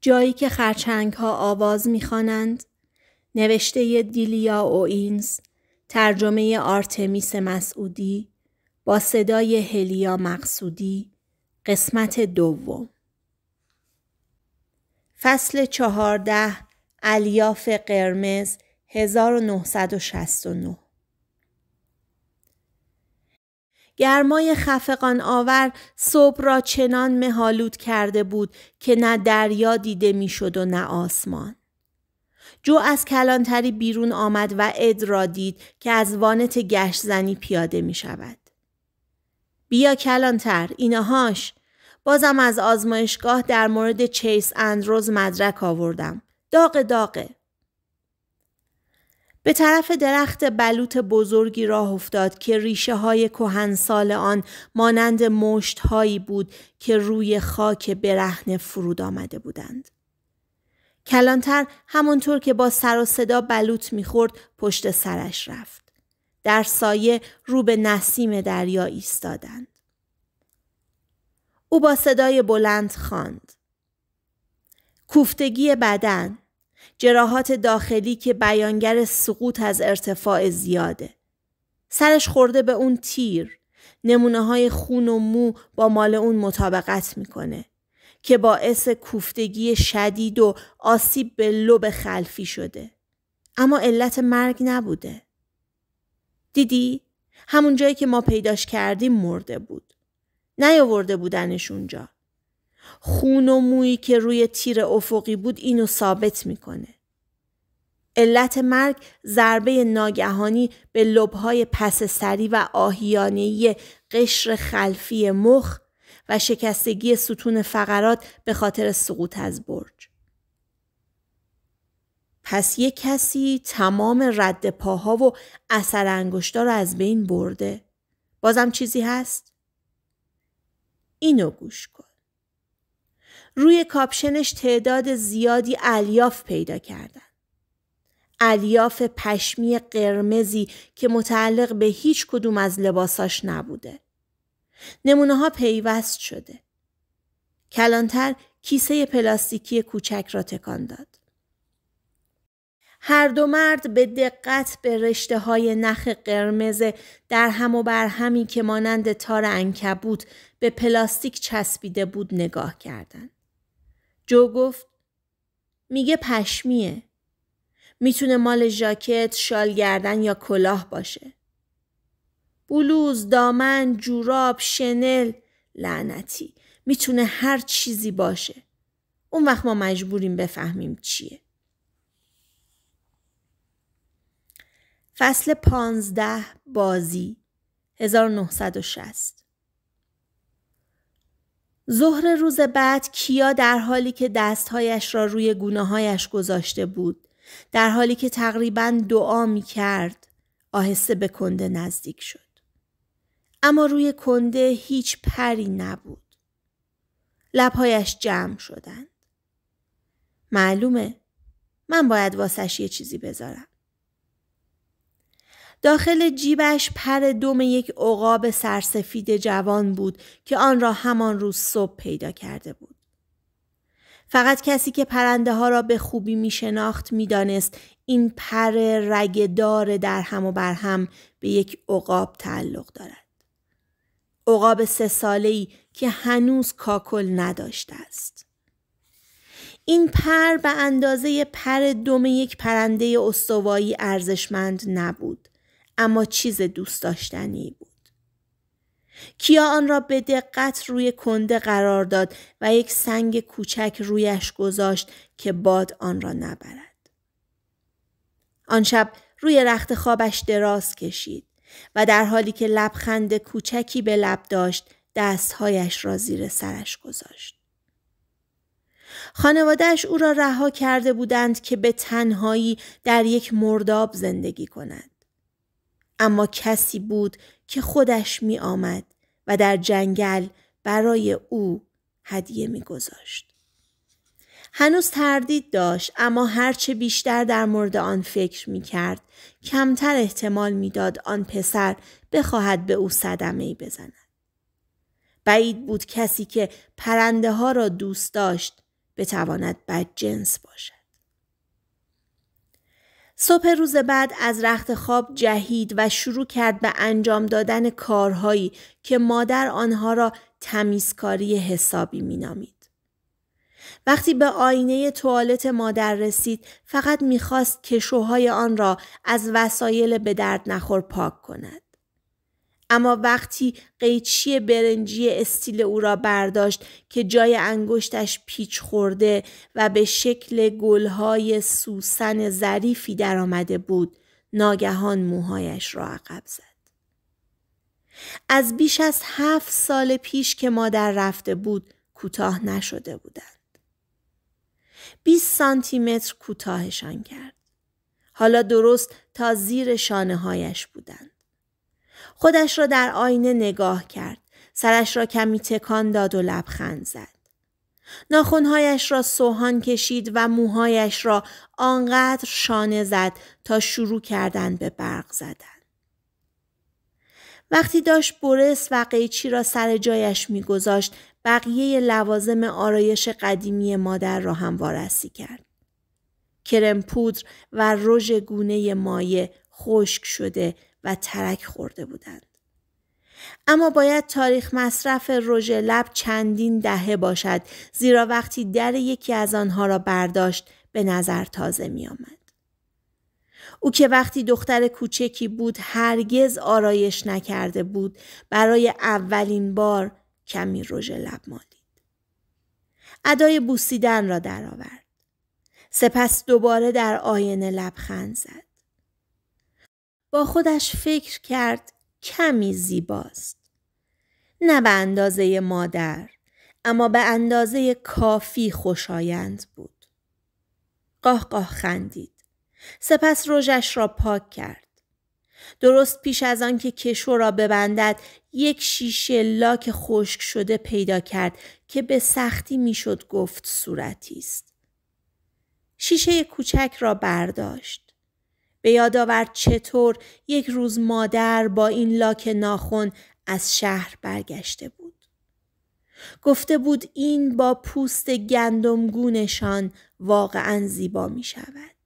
جایی که خرچنگ ها آواز میخوانند نوشته دیلیا اوینز ترجمه آرتمیس مسعودی با صدای هلیا مقصودی قسمت دوم فصل چهارده الیاف قرمز 1969 گرمای خفقان آور صبح را چنان مهالود کرده بود که نه دریا دیده میشد و نه آسمان. جو از کلانتری بیرون آمد و اد را دید که از وانت گشتزنی پیاده می شود. بیا کلانتر اینهاش بازم از آزمایشگاه در مورد چیس اندروز مدرک آوردم. داغ داغه. به طرف درخت بلوط بزرگی راه افتاد که ریشه های کهنسال آن مانند مشت هایی بود که روی خاک برهن فرود آمده بودند. کلانتر همانطور که با سر و صدا بلوط میخورد پشت سرش رفت. در سایه رو به نسیم دریا ایستادند. او با صدای بلند خواند. کوفتگی بدن جراحات داخلی که بیانگر سقوط از ارتفاع زیاده. سرش خورده به اون تیر. نمونه های خون و مو با مال اون مطابقت میکنه که باعث کوفتگی شدید و آسیب به لب خلفی شده. اما علت مرگ نبوده. دیدی؟ همون جایی که ما پیداش کردیم مرده بود. نیاورده بودنش اونجا. خون و مویی که روی تیر افقی بود اینو ثابت میکنه. علت مرگ ضربه ناگهانی به لبهای پس سری و آهیانی قشر خلفی مخ و شکستگی ستون فقرات به خاطر سقوط از برج. پس یک کسی تمام رد پاها و اثر انگشتا رو از بین برده. بازم چیزی هست؟ اینو گوش کن. روی کاپشنش تعداد زیادی الیاف پیدا کردن. الیاف پشمی قرمزی که متعلق به هیچ کدوم از لباساش نبوده. نمونه ها پیوست شده. کلانتر کیسه پلاستیکی کوچک را تکان داد. هر دو مرد به دقت به رشته های نخ قرمز در هم و برهمی که مانند تار انکبوت به پلاستیک چسبیده بود نگاه کردند. جو گفت میگه پشمیه. میتونه مال ژاکت، شال گردن یا کلاه باشه. بلوز، دامن، جوراب، شنل، لعنتی. میتونه هر چیزی باشه. اون وقت ما مجبوریم بفهمیم چیه. فصل پانزده بازی 1960 ظهر روز بعد کیا در حالی که دستهایش را روی گونه هایش گذاشته بود در حالی که تقریبا دعا می کرد آهسته به کنده نزدیک شد. اما روی کنده هیچ پری نبود. لبهایش جمع شدند. معلومه من باید واسش یه چیزی بذارم. داخل جیبش پر دم یک عقاب سرسفید جوان بود که آن را همان روز صبح پیدا کرده بود. فقط کسی که پرنده ها را به خوبی می شناخت می دانست این پر رگدار در هم و بر هم به یک عقاب تعلق دارد. عقاب سه ساله ای که هنوز کاکل نداشته است. این پر به اندازه پر دم یک پرنده استوایی ارزشمند نبود. اما چیز دوست داشتنی بود. کیا آن را به دقت روی کنده قرار داد و یک سنگ کوچک رویش گذاشت که باد آن را نبرد. آن شب روی رخت خوابش دراز کشید و در حالی که لبخند کوچکی به لب داشت دستهایش را زیر سرش گذاشت. خانوادهش او را رها کرده بودند که به تنهایی در یک مرداب زندگی کند. اما کسی بود که خودش می آمد و در جنگل برای او هدیه می گذاشت. هنوز تردید داشت اما هرچه بیشتر در مورد آن فکر می کرد کمتر احتمال میداد آن پسر بخواهد به او صدمه ای بزند. بعید بود کسی که پرنده ها را دوست داشت بتواند جنس باشد. صبح روز بعد از رخت خواب جهید و شروع کرد به انجام دادن کارهایی که مادر آنها را تمیزکاری حسابی مینامید. وقتی به آینه توالت مادر رسید فقط میخواست کشوهای آن را از وسایل به درد نخور پاک کند. اما وقتی قیچی برنجی استیل او را برداشت که جای انگشتش پیچ خورده و به شکل گلهای سوسن ظریفی درآمده بود ناگهان موهایش را عقب زد از بیش از هفت سال پیش که مادر رفته بود کوتاه نشده بودند 20 سانتی متر کوتاهشان کرد حالا درست تا زیر شانه هایش بودند خودش را در آینه نگاه کرد. سرش را کمی تکان داد و لبخند زد. ناخونهایش را سوهان کشید و موهایش را آنقدر شانه زد تا شروع کردند به برق زدن. وقتی داشت برس و قیچی را سر جایش میگذاشت بقیه لوازم آرایش قدیمی مادر را هم وارسی کرد. کرم پودر و رژ گونه مایه خشک شده و ترک خورده بودند. اما باید تاریخ مصرف رژ لب چندین دهه باشد زیرا وقتی در یکی از آنها را برداشت به نظر تازه می آمد. او که وقتی دختر کوچکی بود هرگز آرایش نکرده بود برای اولین بار کمی رژ لب مالید. ادای بوسیدن را درآورد. سپس دوباره در آینه لبخند زد. با خودش فکر کرد کمی زیباست. نه به اندازه مادر اما به اندازه کافی خوشایند بود. قاه قاه خندید. سپس رژش را پاک کرد. درست پیش از آن که کشو را ببندد یک شیشه لاک خشک شده پیدا کرد که به سختی میشد گفت صورتی است. شیشه کوچک را برداشت. به یاد آورد چطور یک روز مادر با این لاک ناخون از شهر برگشته بود. گفته بود این با پوست گندمگونشان واقعا زیبا می شود.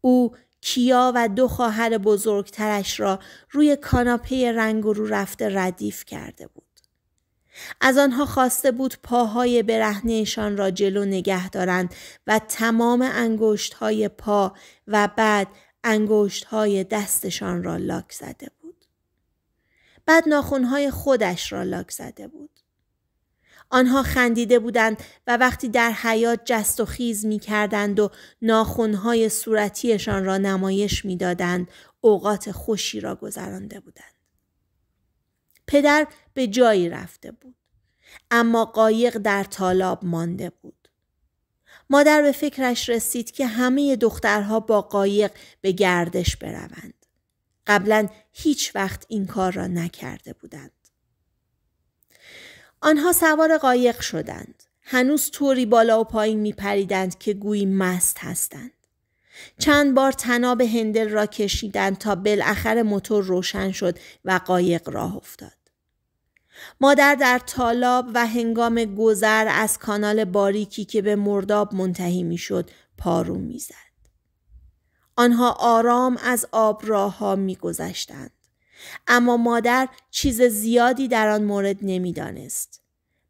او کیا و دو خواهر بزرگترش را روی کاناپه رنگ رو رفته ردیف کرده بود. از آنها خواسته بود پاهای برهنهشان را جلو نگه دارند و تمام انگشت های پا و بعد انگشت های دستشان را لاک زده بود. بعد ناخونهای خودش را لاک زده بود. آنها خندیده بودند و وقتی در حیات جست و خیز می کردند و ناخونهای صورتیشان را نمایش میدادند، اوقات خوشی را گذرانده بودند. پدر به جایی رفته بود. اما قایق در تالاب مانده بود. مادر به فکرش رسید که همه دخترها با قایق به گردش بروند. قبلا هیچ وقت این کار را نکرده بودند. آنها سوار قایق شدند. هنوز طوری بالا و پایین می پریدند که گویی مست هستند. چند بار تناب هندل را کشیدند تا بالاخره موتور روشن شد و قایق راه افتاد. مادر در تالاب و هنگام گذر از کانال باریکی که به مرداب منتهی میشد پارو میزد. آنها آرام از آبراه ها میگذشتند. اما مادر چیز زیادی در آن مورد نمیدانست.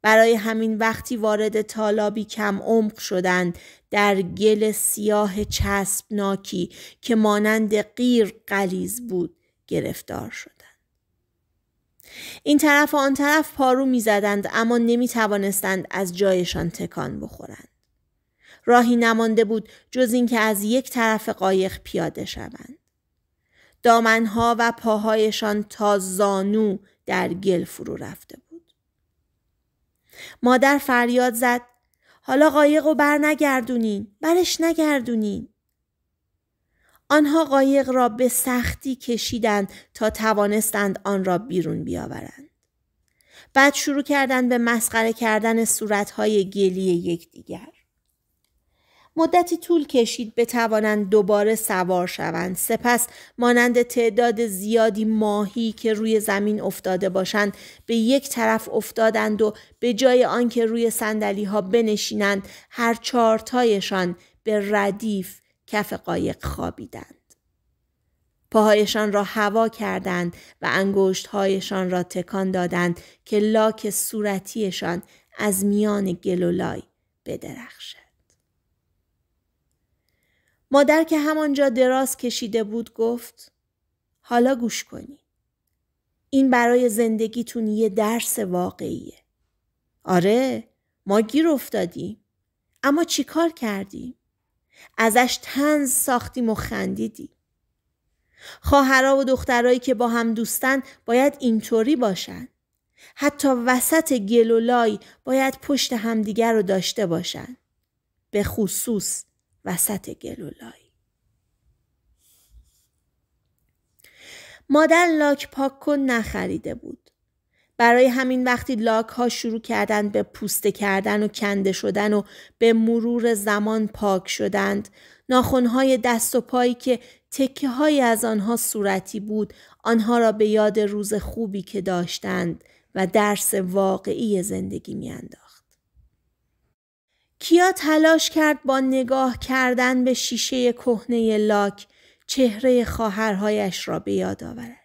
برای همین وقتی وارد تالابی کم عمق شدند در گل سیاه چسبناکی که مانند قیر قلیز بود گرفتار شد. این طرف و آن طرف پارو میزدند اما نمی توانستند از جایشان تکان بخورند. راهی نمانده بود جز اینکه از یک طرف قایق پیاده شوند. دامنها و پاهایشان تا زانو در گل فرو رفته بود. مادر فریاد زد حالا قایق رو بر نگردونین برش نگردونین آنها قایق را به سختی کشیدند تا توانستند آن را بیرون بیاورند. بعد شروع کردند به مسخره کردن صورتهای گلی یکدیگر. مدتی طول کشید بتوانند دوباره سوار شوند سپس مانند تعداد زیادی ماهی که روی زمین افتاده باشند به یک طرف افتادند و به جای آنکه روی صندلی ها بنشینند هر چارتایشان به ردیف کف قایق خوابیدند. پاهایشان را هوا کردند و انگشتهایشان را تکان دادند که لاک صورتیشان از میان گلولای بدرخشد. مادر که همانجا دراز کشیده بود گفت حالا گوش کنی. این برای زندگیتون یه درس واقعیه. آره ما گیر افتادیم. اما چیکار کردیم؟ ازش تنز ساختیم و خندیدی خواهرا و دخترایی که با هم دوستن باید اینطوری باشن حتی وسط گل باید پشت همدیگر رو داشته باشن به خصوص وسط گل و مادر لاک پاک کن نخریده بود برای همین وقتی لاک ها شروع کردند به پوسته کردن و کنده شدن و به مرور زمان پاک شدند ناخن های دست و پایی که تکه های از آنها صورتی بود آنها را به یاد روز خوبی که داشتند و درس واقعی زندگی انداخت. کیا تلاش کرد با نگاه کردن به شیشه کهنه لاک چهره خواهرهایش را به یاد آورد.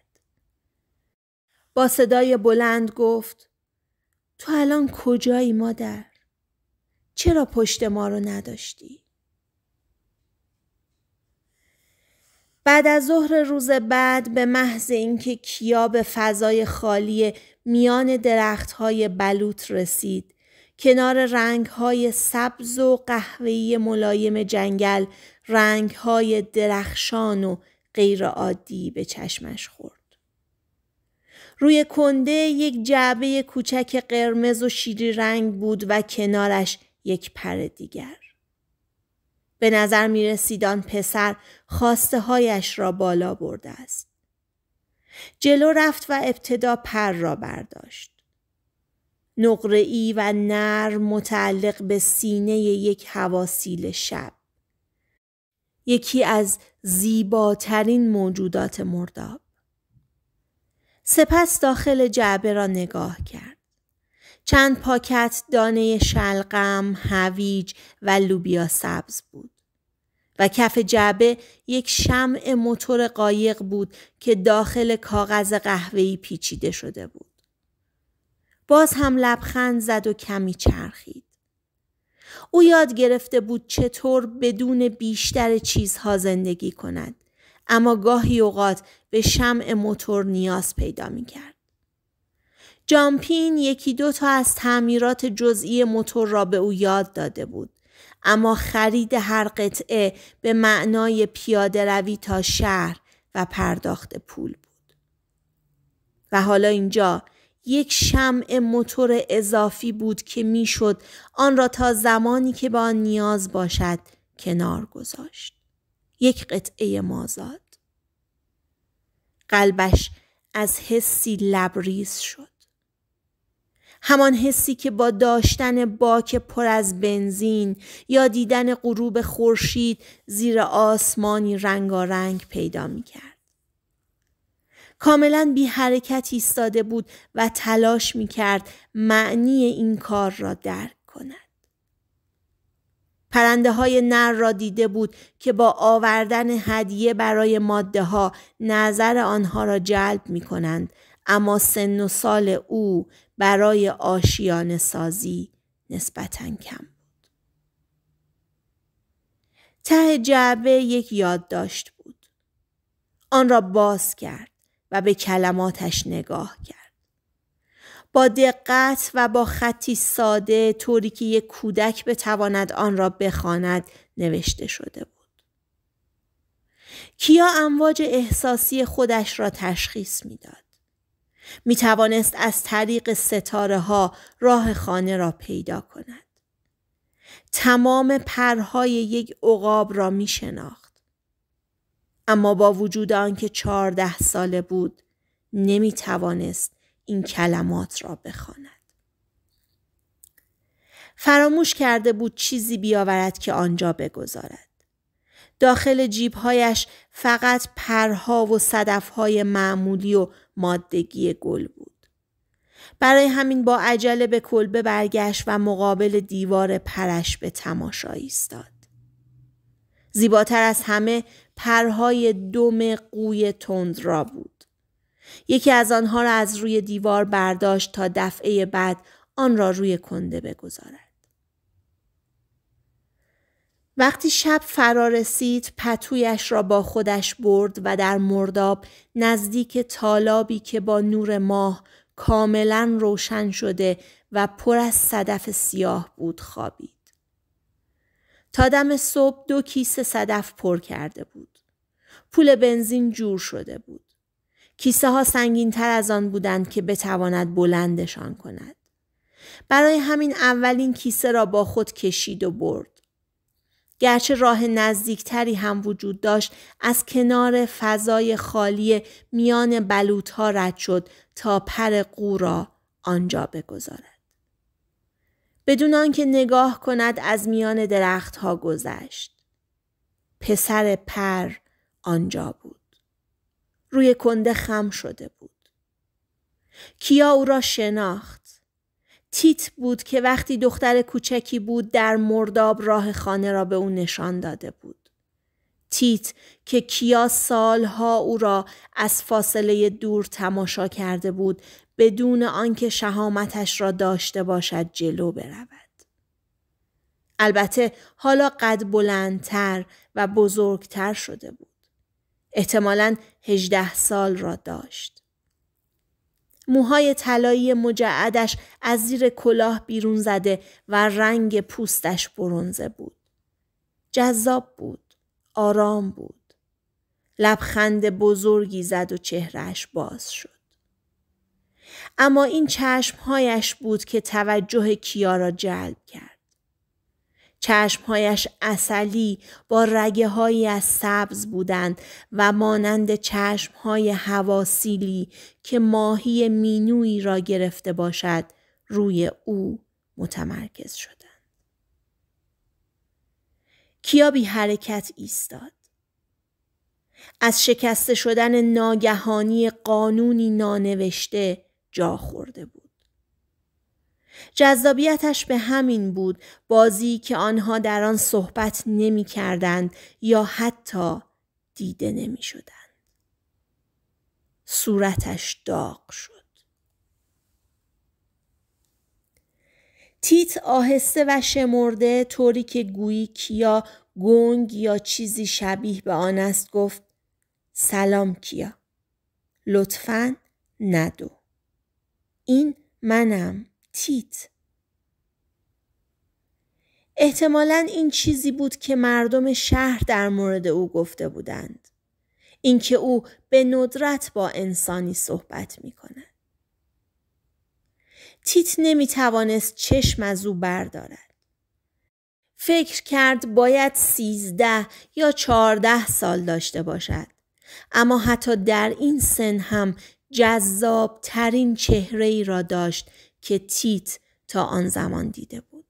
با صدای بلند گفت تو الان کجایی مادر؟ چرا پشت ما رو نداشتی؟ بعد از ظهر روز بعد به محض اینکه کیا به فضای خالی میان های بلوط رسید کنار های سبز و قهوه‌ای ملایم جنگل های درخشان و غیرعادی به چشمش خورد روی کنده یک جعبه کوچک قرمز و شیری رنگ بود و کنارش یک پر دیگر. به نظر می آن پسر خواسته هایش را بالا برده است. جلو رفت و ابتدا پر را برداشت. نقره‌ای و نر متعلق به سینه یک هواسیل شب. یکی از زیباترین موجودات مرداب. سپس داخل جعبه را نگاه کرد. چند پاکت دانه شلغم، هویج و لوبیا سبز بود. و کف جعبه یک شمع موتور قایق بود که داخل کاغذ قهوه‌ای پیچیده شده بود. باز هم لبخند زد و کمی چرخید. او یاد گرفته بود چطور بدون بیشتر چیزها زندگی کند. اما گاهی اوقات به شمع موتور نیاز پیدا می کرد. جامپین یکی دو تا از تعمیرات جزئی موتور را به او یاد داده بود. اما خرید هر قطعه به معنای پیاده روی تا شهر و پرداخت پول بود. و حالا اینجا یک شمع موتور اضافی بود که میشد آن را تا زمانی که با آن نیاز باشد کنار گذاشت. یک قطعه مازاد. قلبش از حسی لبریز شد. همان حسی که با داشتن باک پر از بنزین یا دیدن غروب خورشید زیر آسمانی رنگارنگ پیدا می کرد. کاملا بی حرکت ایستاده بود و تلاش می کرد معنی این کار را درک کند. پرنده های نر را دیده بود که با آوردن هدیه برای ماده ها نظر آنها را جلب می کنند. اما سن و سال او برای آشیان سازی نسبتا کم بود. ته جعبه یک یادداشت بود. آن را باز کرد و به کلماتش نگاه کرد. با دقت و با خطی ساده طوری که یک کودک بتواند آن را بخواند نوشته شده بود. کیا امواج احساسی خودش را تشخیص میداد. می توانست از طریق ستاره ها راه خانه را پیدا کند. تمام پرهای یک عقاب را می شناخت. اما با وجود آنکه چهارده ساله بود نمی توانست این کلمات را بخواند. فراموش کرده بود چیزی بیاورد که آنجا بگذارد. داخل جیبهایش فقط پرها و صدفهای معمولی و مادگی گل بود. برای همین با عجله به کلبه برگشت و مقابل دیوار پرش به تماشا ایستاد. زیباتر از همه پرهای دم قوی تند را بود. یکی از آنها را از روی دیوار برداشت تا دفعه بعد آن را روی کنده بگذارد. وقتی شب فرا رسید پتویش را با خودش برد و در مرداب نزدیک تالابی که با نور ماه کاملا روشن شده و پر از صدف سیاه بود خوابید. تا دم صبح دو کیسه صدف پر کرده بود. پول بنزین جور شده بود. کیسه ها سنگین تر از آن بودند که بتواند بلندشان کند. برای همین اولین کیسه را با خود کشید و برد. گرچه راه نزدیکتری هم وجود داشت از کنار فضای خالی میان بلوط ها رد شد تا پر قو را آنجا بگذارد. بدون آنکه نگاه کند از میان درختها گذشت. پسر پر آنجا بود. روی کنده خم شده بود. کیا او را شناخت. تیت بود که وقتی دختر کوچکی بود در مرداب راه خانه را به او نشان داده بود. تیت که کیا سالها او را از فاصله دور تماشا کرده بود بدون آنکه شهامتش را داشته باشد جلو برود. البته حالا قد بلندتر و بزرگتر شده بود. احتمالا 18 سال را داشت. موهای طلایی مجعدش از زیر کلاه بیرون زده و رنگ پوستش برونزه بود. جذاب بود. آرام بود. لبخند بزرگی زد و چهرهش باز شد. اما این چشمهایش بود که توجه کیا را جلب کرد. چشمهایش اصلی با رگه از سبز بودند و مانند چشمهای هواسیلی که ماهی مینویی را گرفته باشد روی او متمرکز شدند. کیا بی حرکت ایستاد. از شکست شدن ناگهانی قانونی نانوشته جا خورده بود. جذابیتش به همین بود بازی که آنها در آن صحبت نمی کردند یا حتی دیده نمی شدند. صورتش داغ شد. تیت آهسته و شمرده طوری که گویی کیا گنگ یا چیزی شبیه به آن است گفت سلام کیا لطفا ندو این منم تیت احتمالا این چیزی بود که مردم شهر در مورد او گفته بودند. اینکه او به ندرت با انسانی صحبت می کند. تیت نمی توانست چشم از او بردارد. فکر کرد باید سیزده یا چهارده سال داشته باشد. اما حتی در این سن هم جذاب ترین چهره ای را داشت که تیت تا آن زمان دیده بود.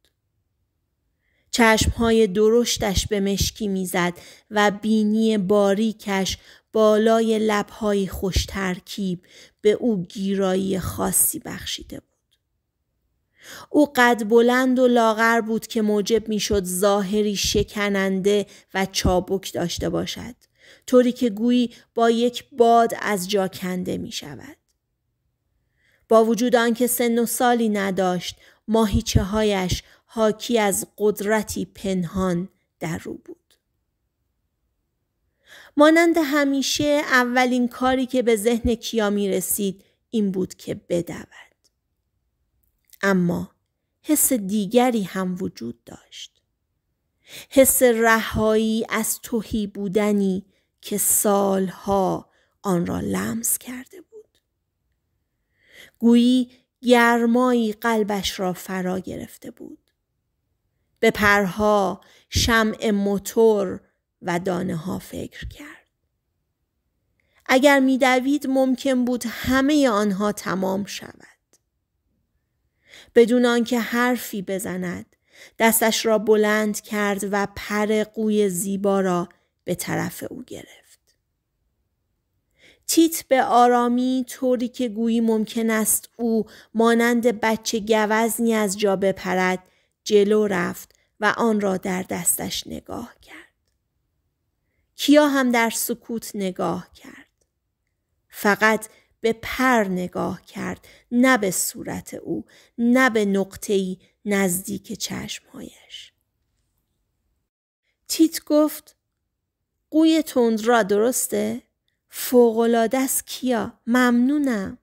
چشمهای درشتش به مشکی میزد و بینی باریکش بالای لبهای خوش ترکیب به او گیرایی خاصی بخشیده بود. او قد بلند و لاغر بود که موجب میشد ظاهری شکننده و چابک داشته باشد طوری که گویی با یک باد از جا کنده می شود. با وجود آنکه سن و سالی نداشت ماهیچه هایش حاکی از قدرتی پنهان در رو بود. مانند همیشه اولین کاری که به ذهن کیا می رسید این بود که بدود. اما حس دیگری هم وجود داشت. حس رهایی از توهی بودنی که سالها آن را لمس کرده بود. گویی گرمایی قلبش را فرا گرفته بود به پرها شمع موتور و دانه ها فکر کرد اگر میدوید ممکن بود همه آنها تمام شود بدون آنکه حرفی بزند دستش را بلند کرد و پر قوی زیبا را به طرف او گرفت تیت به آرامی طوری که گویی ممکن است او مانند بچه گوزنی از جا بپرد جلو رفت و آن را در دستش نگاه کرد. کیا هم در سکوت نگاه کرد. فقط به پر نگاه کرد نه به صورت او نه به نقطه‌ای نزدیک چشمهایش. تیت گفت قوی تند را درسته؟ فوقلاده است کیا ممنونم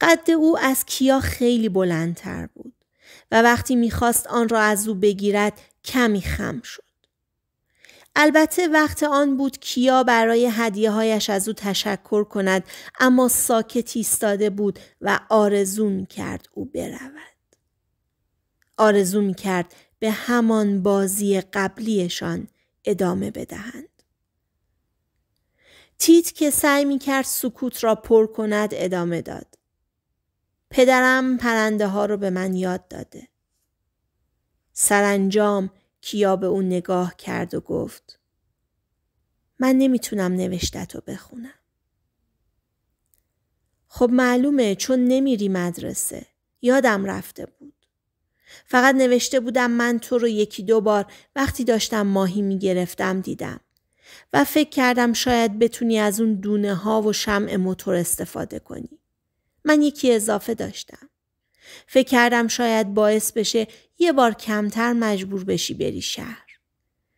قد او از کیا خیلی بلندتر بود و وقتی میخواست آن را از او بگیرد کمی خم شد البته وقت آن بود کیا برای هدیه هایش از او تشکر کند اما ساکت ایستاده بود و آرزو میکرد او برود. آرزو میکرد به همان بازی قبلیشان ادامه بدهند. تیت که سعی می کرد سکوت را پر کند ادامه داد. پدرم پرنده ها رو به من یاد داده. سرانجام کیا به اون نگاه کرد و گفت من نمیتونم تو بخونم. خب معلومه چون نمیری مدرسه. یادم رفته بود. فقط نوشته بودم من تو رو یکی دو بار وقتی داشتم ماهی میگرفتم دیدم. و فکر کردم شاید بتونی از اون دونه ها و شمع موتور استفاده کنی. من یکی اضافه داشتم. فکر کردم شاید باعث بشه یه بار کمتر مجبور بشی بری شهر.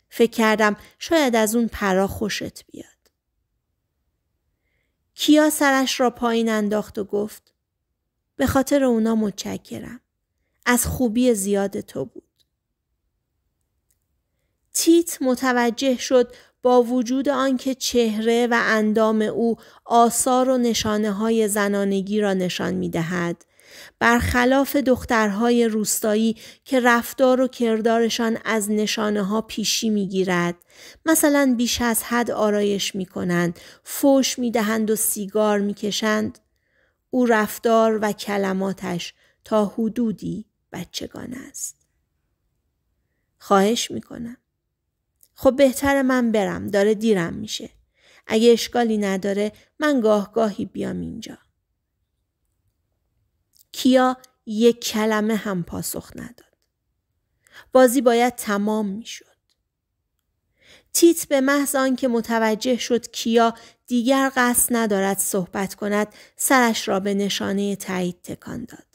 فکر کردم شاید از اون پرا خوشت بیاد. کیا سرش را پایین انداخت و گفت به خاطر اونا متشکرم. از خوبی زیاد تو بود. تیت متوجه شد با وجود آنکه چهره و اندام او آثار و نشانه های زنانگی را نشان می دهد. برخلاف دخترهای روستایی که رفتار و کردارشان از نشانه ها پیشی می گیرد. مثلا بیش از حد آرایش می کنند، فوش می دهند و سیگار می کشند. او رفتار و کلماتش تا حدودی بچگان است. خواهش می کنم. خب بهتر من برم داره دیرم میشه. اگه اشکالی نداره من گاه گاهی بیام اینجا. کیا یک کلمه هم پاسخ نداد. بازی باید تمام میشد. تیت به محض آنکه متوجه شد کیا دیگر قصد ندارد صحبت کند سرش را به نشانه تایید تکان داد.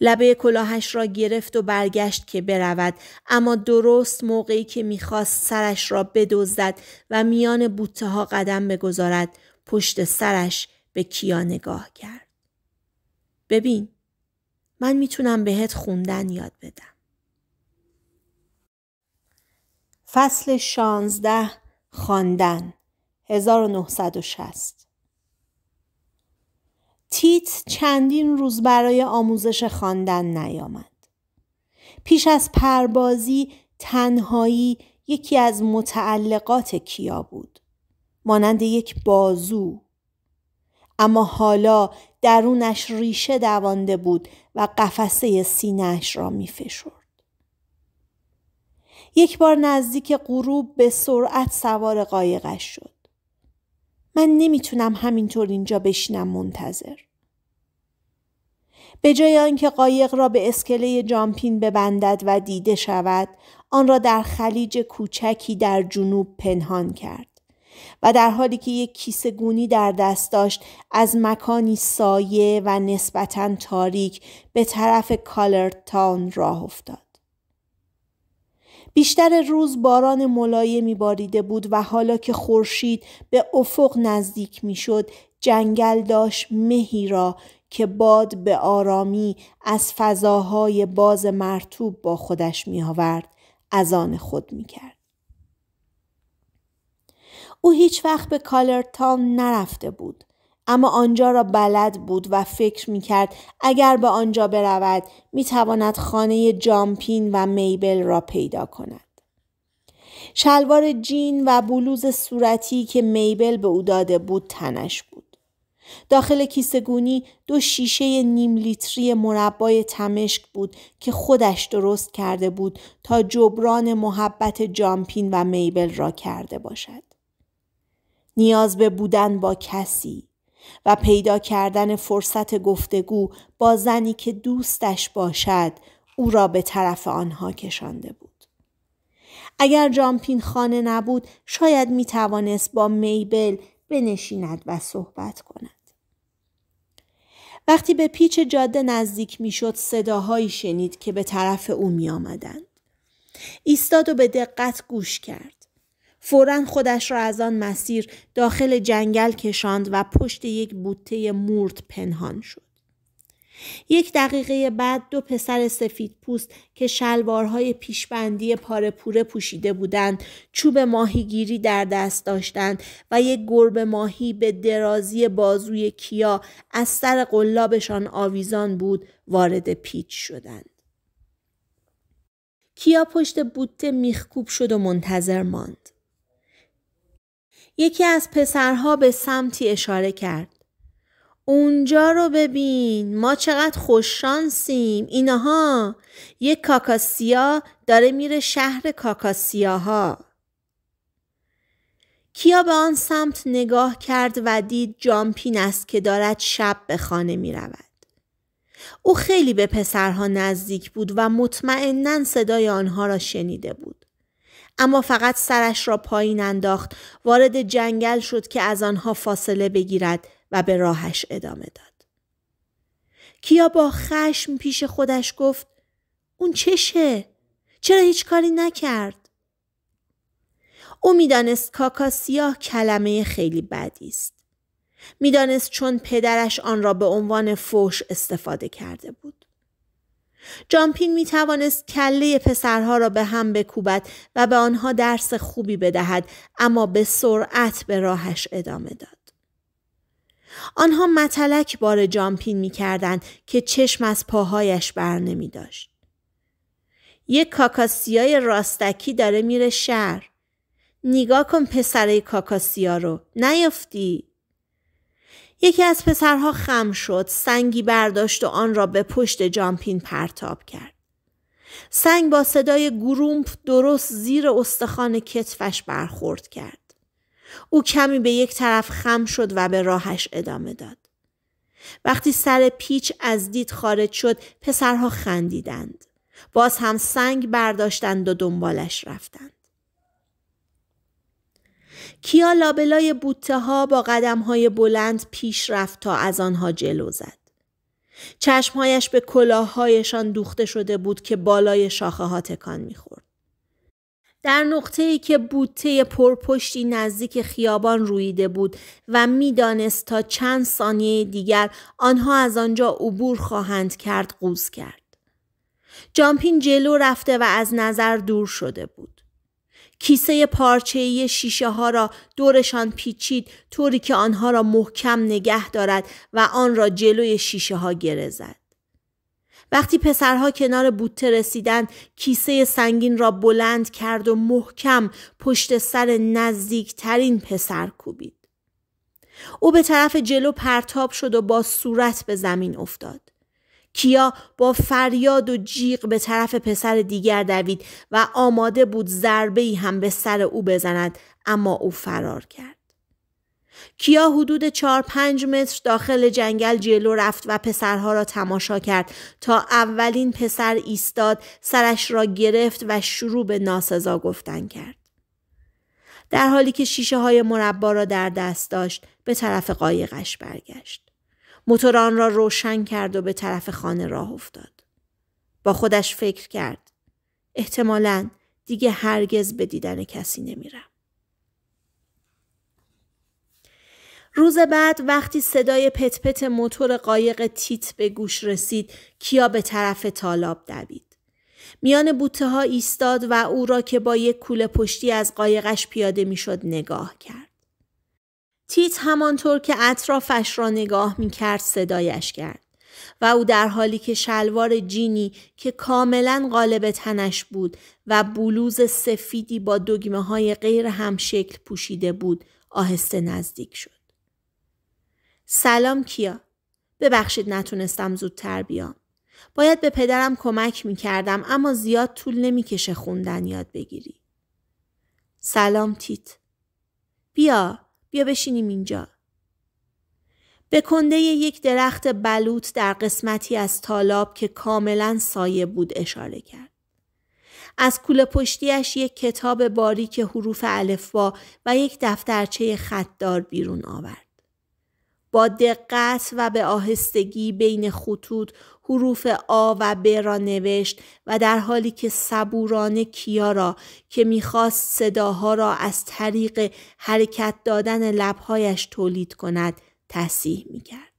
لبه کلاهش را گرفت و برگشت که برود اما درست موقعی که میخواست سرش را بدزدد و میان بوته ها قدم بگذارد پشت سرش به کیا نگاه کرد. ببین من میتونم بهت خوندن یاد بدم. فصل 16 خواندن 1960 تیت چندین روز برای آموزش خواندن نیامد. پیش از پربازی تنهایی یکی از متعلقات کیا بود. مانند یک بازو. اما حالا درونش ریشه دوانده بود و قفسه سینهش را می فشرد. یک بار نزدیک غروب به سرعت سوار قایقش شد. من نمیتونم همینطور اینجا بشینم منتظر. به جای آنکه قایق را به اسکله جامپین ببندد و دیده شود، آن را در خلیج کوچکی در جنوب پنهان کرد. و در حالی که یک کیسه گونی در دست داشت از مکانی سایه و نسبتا تاریک به طرف کالرتاون راه افتاد. بیشتر روز باران ملایمی باریده بود و حالا که خورشید به افق نزدیک میشد جنگل داشت مهی را که باد به آرامی از فضاهای باز مرتوب با خودش می آورد از آن خود می کرد. او هیچ وقت به کالرتان نرفته بود. اما آنجا را بلد بود و فکر می کرد اگر به آنجا برود می تواند خانه جامپین و میبل را پیدا کند. شلوار جین و بلوز صورتی که میبل به او داده بود تنش بود. داخل گونی دو شیشه نیم لیتری مربای تمشک بود که خودش درست کرده بود تا جبران محبت جامپین و میبل را کرده باشد. نیاز به بودن با کسی، و پیدا کردن فرصت گفتگو با زنی که دوستش باشد او را به طرف آنها کشانده بود. اگر جامپین خانه نبود شاید می توانست با میبل بنشیند و صحبت کند. وقتی به پیچ جاده نزدیک میشد صداهایی شنید که به طرف او می آمدند. ایستاد و به دقت گوش کرد. فورا خودش را از آن مسیر داخل جنگل کشاند و پشت یک بوته مورد پنهان شد. یک دقیقه بعد دو پسر سفید پوست که شلوارهای پیشبندی پاره پوشیده بودند چوب ماهیگیری در دست داشتند و یک گربه ماهی به درازی بازوی کیا از سر قلابشان آویزان بود وارد پیچ شدند. کیا پشت بوته میخکوب شد و منتظر ماند. یکی از پسرها به سمتی اشاره کرد. اونجا رو ببین ما چقدر خوششانسیم اینها یک کاکاسیا داره میره شهر کاکاسیاها کیا به آن سمت نگاه کرد و دید جامپین است که دارد شب به خانه می رود. او خیلی به پسرها نزدیک بود و مطمئنا صدای آنها را شنیده بود. اما فقط سرش را پایین انداخت وارد جنگل شد که از آنها فاصله بگیرد و به راهش ادامه داد کیا با خشم پیش خودش گفت اون چشه چرا هیچ کاری نکرد او میدانست کاکا سیاه کلمه خیلی بدی است میدانست چون پدرش آن را به عنوان فوش استفاده کرده بود جامپین می توانست کله پسرها را به هم بکوبد و به آنها درس خوبی بدهد اما به سرعت به راهش ادامه داد. آنها متلک بار جامپین می که چشم از پاهایش بر نمی داشت. یه کاکاسیای راستکی داره میره شهر. نگاه کن پسره کاکاسیا رو. نیافتی؟ یکی از پسرها خم شد سنگی برداشت و آن را به پشت جامپین پرتاب کرد سنگ با صدای گرومپ درست زیر استخوان کتفش برخورد کرد او کمی به یک طرف خم شد و به راهش ادامه داد وقتی سر پیچ از دید خارج شد پسرها خندیدند باز هم سنگ برداشتند و دنبالش رفتند کیا لابلای بوته ها با قدم های بلند پیش رفت تا از آنها جلو زد. چشمهایش به کلاههایشان دوخته شده بود که بالای شاخه ها تکان میخورد. در نقطه ای که بوته پرپشتی نزدیک خیابان رویده بود و میدانست تا چند ثانیه دیگر آنها از آنجا عبور خواهند کرد قوز کرد. جامپین جلو رفته و از نظر دور شده بود. کیسه پارچه‌ای شیشه ها را دورشان پیچید طوری که آنها را محکم نگه دارد و آن را جلوی شیشه ها گره زد. وقتی پسرها کنار بوته رسیدن کیسه سنگین را بلند کرد و محکم پشت سر ترین پسر کوبید. او به طرف جلو پرتاب شد و با صورت به زمین افتاد. کیا با فریاد و جیغ به طرف پسر دیگر دوید و آماده بود ضربه ای هم به سر او بزند اما او فرار کرد. کیا حدود چار پنج متر داخل جنگل جلو رفت و پسرها را تماشا کرد تا اولین پسر ایستاد سرش را گرفت و شروع به ناسزا گفتن کرد. در حالی که شیشه های مربا را در دست داشت به طرف قایقش برگشت. موتور آن را روشن کرد و به طرف خانه راه افتاد. با خودش فکر کرد. احتمالا دیگه هرگز به دیدن کسی نمیرم. روز بعد وقتی صدای پت پت موتور قایق تیت به گوش رسید کیا به طرف تالاب دوید. میان بوته ها ایستاد و او را که با یک کوله پشتی از قایقش پیاده میشد نگاه کرد. تیت همانطور که اطرافش را نگاه می کرد صدایش کرد و او در حالی که شلوار جینی که کاملا غالب تنش بود و بلوز سفیدی با دگمه های غیر همشکل پوشیده بود آهسته نزدیک شد. سلام کیا. ببخشید نتونستم زودتر بیام. باید به پدرم کمک می کردم اما زیاد طول کشه خوندن یاد بگیری. سلام تیت. بیا بیا بشینیم اینجا. به کنده یک درخت بلوط در قسمتی از تالاب که کاملا سایه بود اشاره کرد. از کوله پشتیش یک کتاب باریک حروف الفبا و یک دفترچه خطدار بیرون آورد. با دقت و به آهستگی بین خطوط حروف آ و ب را نوشت و در حالی که صبورانه را که میخواست صداها را از طریق حرکت دادن لبهایش تولید کند تصیح میکرد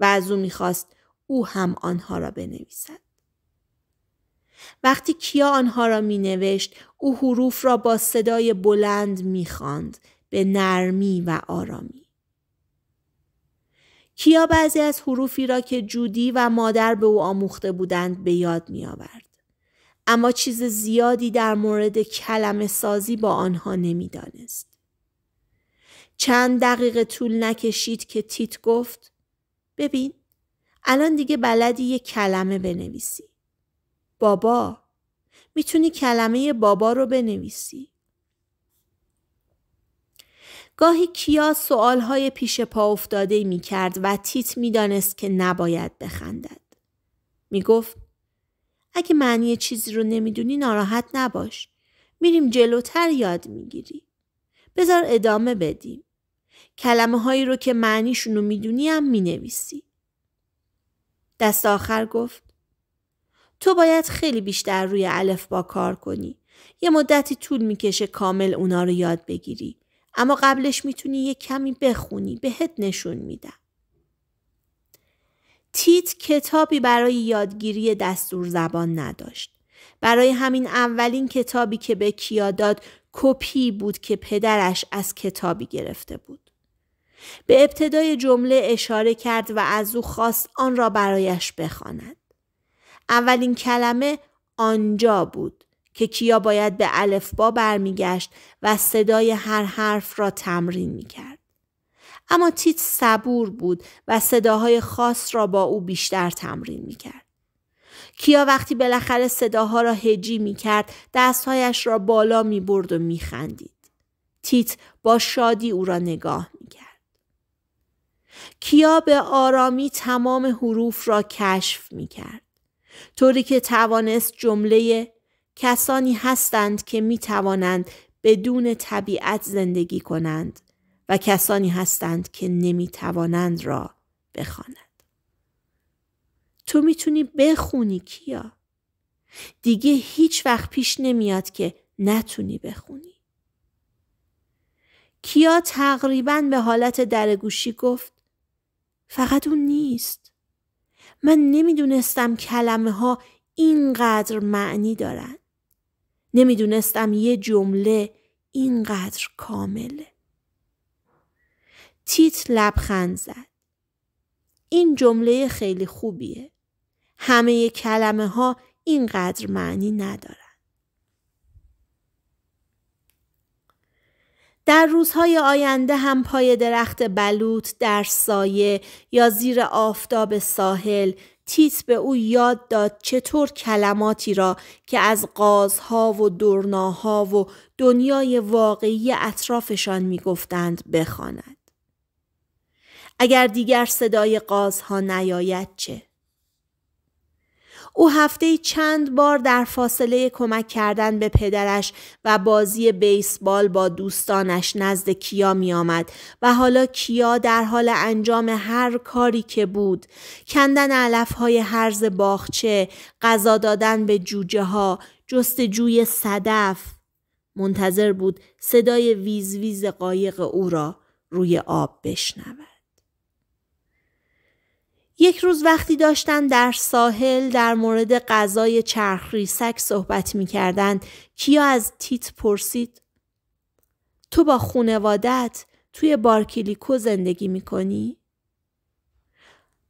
و از او میخواست او هم آنها را بنویسد. وقتی کیا آنها را مینوشت او حروف را با صدای بلند می به نرمی و آرامی. کیا بعضی از حروفی را که جودی و مادر به او آموخته بودند به یاد می آورد. اما چیز زیادی در مورد کلمه سازی با آنها دانست. چند دقیقه طول نکشید که تیت گفت ببین الان دیگه بلدی یک کلمه بنویسی. بابا میتونی کلمه بابا رو بنویسی. گاهی کیا های پیش پا افتاده می کرد و تیت می دانست که نباید بخندد. می گفت اگه معنی چیزی رو نمیدونی ناراحت نباش. میریم جلوتر یاد میگیری. بذار ادامه بدیم. کلمه هایی رو که معنیشون رو میدونی هم مینویسی. دست آخر گفت تو باید خیلی بیشتر روی الف با کار کنی. یه مدتی طول میکشه کامل اونا رو یاد بگیری. اما قبلش میتونی یه کمی بخونی بهت نشون میدم تیت کتابی برای یادگیری دستور زبان نداشت برای همین اولین کتابی که به کیا داد کپی بود که پدرش از کتابی گرفته بود به ابتدای جمله اشاره کرد و از او خواست آن را برایش بخواند اولین کلمه آنجا بود که کیا باید به الفبا برمیگشت و صدای هر حرف را تمرین میکرد. اما تیت صبور بود و صداهای خاص را با او بیشتر تمرین میکرد. کیا وقتی بالاخره صداها را هجی میکرد دستهایش را بالا میبرد و میخندید. تیت با شادی او را نگاه میکرد. کیا به آرامی تمام حروف را کشف میکرد. طوری که توانست جمله کسانی هستند که می توانند بدون طبیعت زندگی کنند و کسانی هستند که نمی توانند را بخواند. تو میتونی بخونی کیا؟ دیگه هیچ وقت پیش نمیاد که نتونی بخونی. کیا تقریبا به حالت درگوشی گفت فقط اون نیست. من نمیدونستم کلمه ها اینقدر معنی دارند. نمیدونستم یه جمله اینقدر کامله. تیت لبخند زد. این جمله خیلی خوبیه. همه کلمه ها اینقدر معنی ندارن. در روزهای آینده هم پای درخت بلوط در سایه یا زیر آفتاب ساحل تیت به او یاد داد چطور کلماتی را که از قازها و دورناها و دنیای واقعی اطرافشان میگفتند بخواند. اگر دیگر صدای قازها نیاید چه؟ او هفته چند بار در فاصله کمک کردن به پدرش و بازی بیسبال با دوستانش نزد کیا می آمد و حالا کیا در حال انجام هر کاری که بود کندن علف های هرز باخچه غذا دادن به جوجه ها جستجوی صدف منتظر بود صدای ویز ویز قایق او را روی آب بشنود یک روز وقتی داشتن در ساحل در مورد غذای چرخری ریسک صحبت می کردن کیا از تیت پرسید تو با خونوادت توی بارکیلیکو زندگی می کنی؟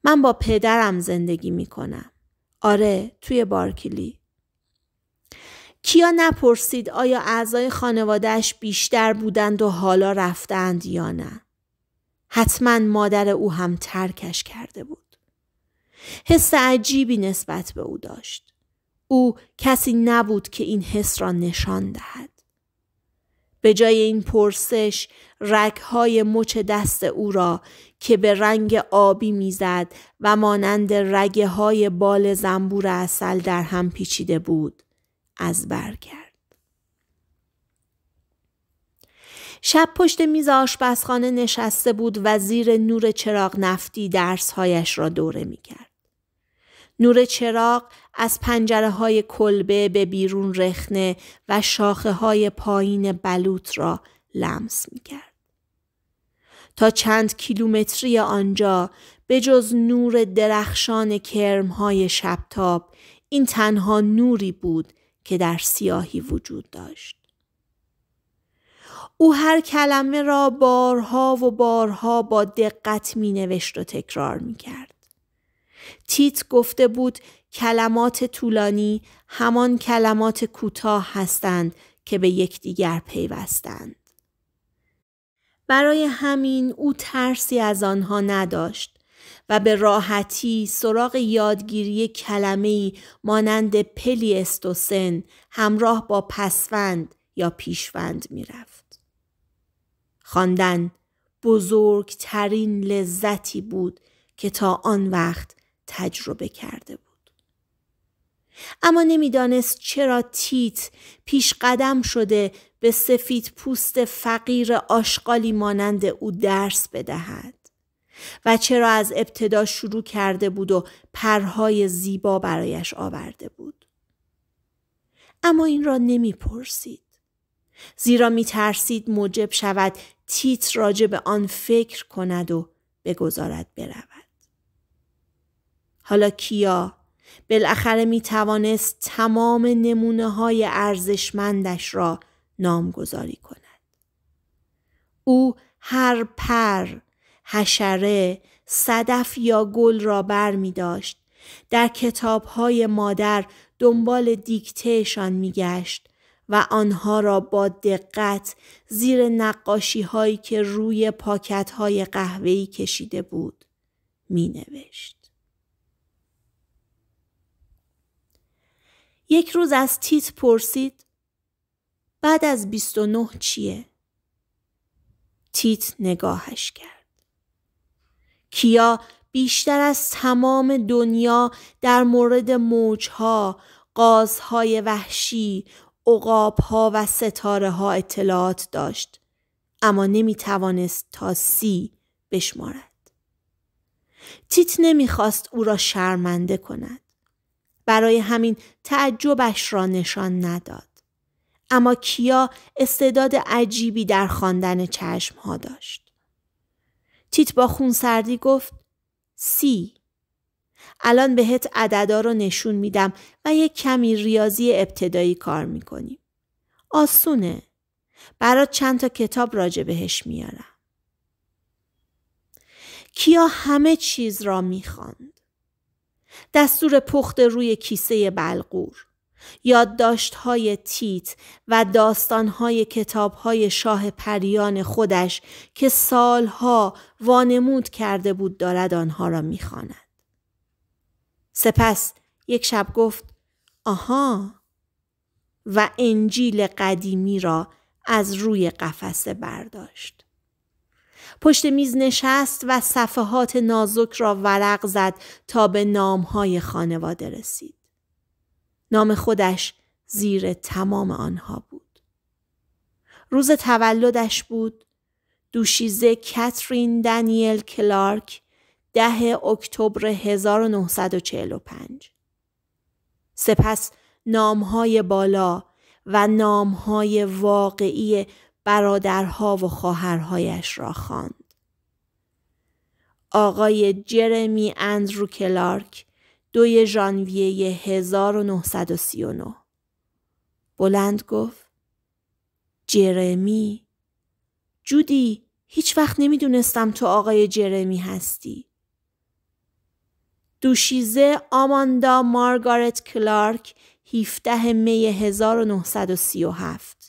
من با پدرم زندگی می کنم. آره توی بارکلی کیا نپرسید آیا اعضای خانوادهش بیشتر بودند و حالا رفتند یا نه؟ حتما مادر او هم ترکش کرده بود. حس عجیبی نسبت به او داشت. او کسی نبود که این حس را نشان دهد. به جای این پرسش رگهای مچ دست او را که به رنگ آبی میزد و مانند رگه های بال زنبور اصل در هم پیچیده بود از برگرد کرد. شب پشت میز آشپزخانه نشسته بود و زیر نور چراغ نفتی درسهایش را دوره می کرد. نور چراغ از پنجره های کلبه به بیرون رخنه و شاخه های پایین بلوط را لمس می کرد. تا چند کیلومتری آنجا به جز نور درخشان های شبتاب این تنها نوری بود که در سیاهی وجود داشت. او هر کلمه را بارها و بارها با دقت می نوشت و تکرار می کرد. تیت گفته بود کلمات طولانی همان کلمات کوتاه هستند که به یکدیگر پیوستند. برای همین او ترسی از آنها نداشت و به راحتی سراغ یادگیری کلمه‌ای مانند پلی استوسن همراه با پسوند یا پیشوند میرفت. خواندن بزرگترین لذتی بود که تا آن وقت تجربه کرده بود. اما نمیدانست چرا تیت پیش قدم شده به سفید پوست فقیر آشغالی مانند او درس بدهد و چرا از ابتدا شروع کرده بود و پرهای زیبا برایش آورده بود. اما این را نمیپرسید. زیرا می ترسید موجب شود تیت راجب به آن فکر کند و بگذارد برود. حالا کیا بالاخره می توانست تمام نمونه های ارزشمندش را نامگذاری کند. او هر پر، حشره، صدف یا گل را بر می داشت. در کتاب های مادر دنبال دیکتهشان می گشت و آنها را با دقت زیر نقاشی هایی که روی پاکت های قهوه‌ای کشیده بود می نوشت. یک روز از تیت پرسید بعد از 29 چیه؟ تیت نگاهش کرد. کیا بیشتر از تمام دنیا در مورد موجها، قازهای وحشی، اقابها و ستاره ها اطلاعات داشت اما نمی توانست تا سی بشمارد. تیت نمیخواست او را شرمنده کند. برای همین تعجبش را نشان نداد. اما کیا استعداد عجیبی در خواندن چشم ها داشت. تیت با خونسردی گفت سی الان بهت عددا رو نشون میدم و یک کمی ریاضی ابتدایی کار میکنیم. آسونه. برات چند تا کتاب راجع بهش میارم. کیا همه چیز را میخواند. دستور پخت روی کیسه بلغور یادداشت های تیت و داستان های کتاب های شاه پریان خودش که سالها وانمود کرده بود دارد آنها را میخواند. سپس یک شب گفت آها و انجیل قدیمی را از روی قفسه برداشت. پشت میز نشست و صفحات نازک را ورق زد تا به نامهای خانواده رسید. نام خودش زیر تمام آنها بود. روز تولدش بود دوشیزه کاترین دانیل کلارک ده اکتبر 1945 سپس نامهای بالا و نامهای واقعی برادرها و خواهرهایش را خواند. آقای جرمی اندرو کلارک دوی ژانویه 1939 بلند گفت جرمی جودی هیچ وقت نمیدونستم تو آقای جرمی هستی. دوشیزه آماندا مارگارت کلارک 17 می 1937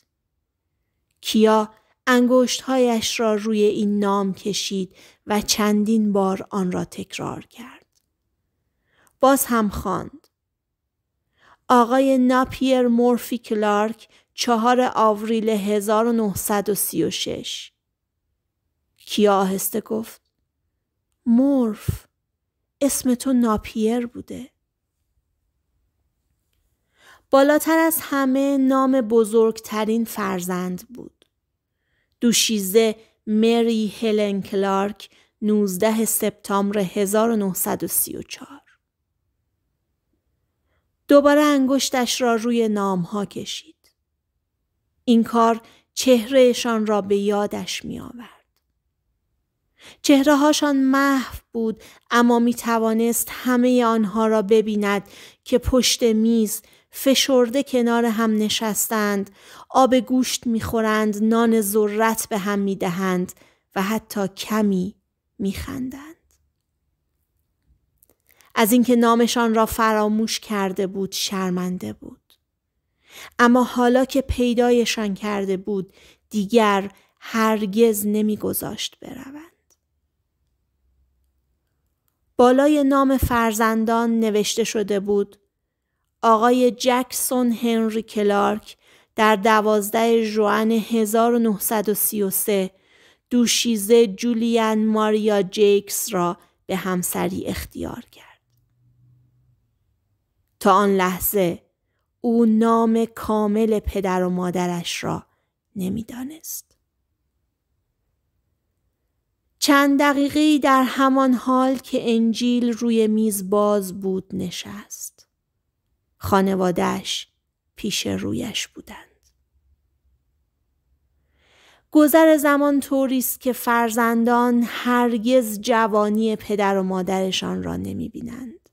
کیا انگشتهایش را روی این نام کشید و چندین بار آن را تکرار کرد. باز هم خواند. آقای ناپیر مورفی کلارک چهار آوریل 1936 کیا آهسته گفت مورف اسم تو ناپیر بوده بالاتر از همه نام بزرگترین فرزند بود. دوشیزه مری هلن کلارک 19 سپتامبر 1934 دوباره انگشتش را روی نام ها کشید. این کار چهرهشان را به یادش می آورد. چهره هاشان محو بود اما می توانست همه آنها را ببیند که پشت میز فشرده کنار هم نشستند، آب گوشت میخورند، نان ذرت به هم میدهند و حتی کمی میخندند. از اینکه نامشان را فراموش کرده بود شرمنده بود. اما حالا که پیدایشان کرده بود دیگر هرگز نمیگذاشت بروند. بالای نام فرزندان نوشته شده بود آقای جکسون هنری کلارک در دوازده جوان 1933 دوشیزه جولیان ماریا جیکس را به همسری اختیار کرد. تا آن لحظه او نام کامل پدر و مادرش را نمیدانست. چند دقیقه در همان حال که انجیل روی میز باز بود نشست. خانوادهش پیش رویش بودند. گذر زمان طوری است که فرزندان هرگز جوانی پدر و مادرشان را نمی بینند.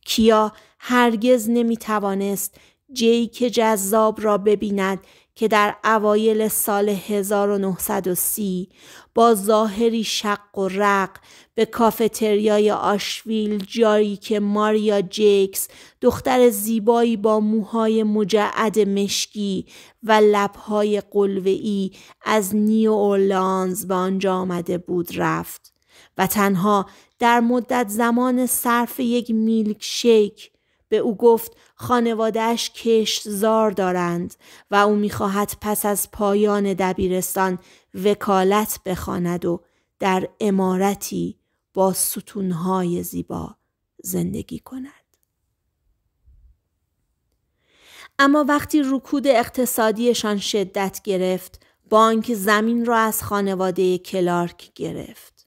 کیا هرگز نمی توانست جیک جذاب را ببیند که در اوایل سال 1930 با ظاهری شق و رق به کافتریای آشویل جایی که ماریا جیکس دختر زیبایی با موهای مجعد مشکی و لبهای قلوه‌ای از نیو اورلانز به آنجا آمده بود رفت و تنها در مدت زمان صرف یک میلک شیک به او گفت خانوادهش کشت زار دارند و او میخواهد پس از پایان دبیرستان وکالت بخواند و در امارتی با ستونهای زیبا زندگی کند. اما وقتی رکود اقتصادیشان شدت گرفت، بانک زمین را از خانواده کلارک گرفت.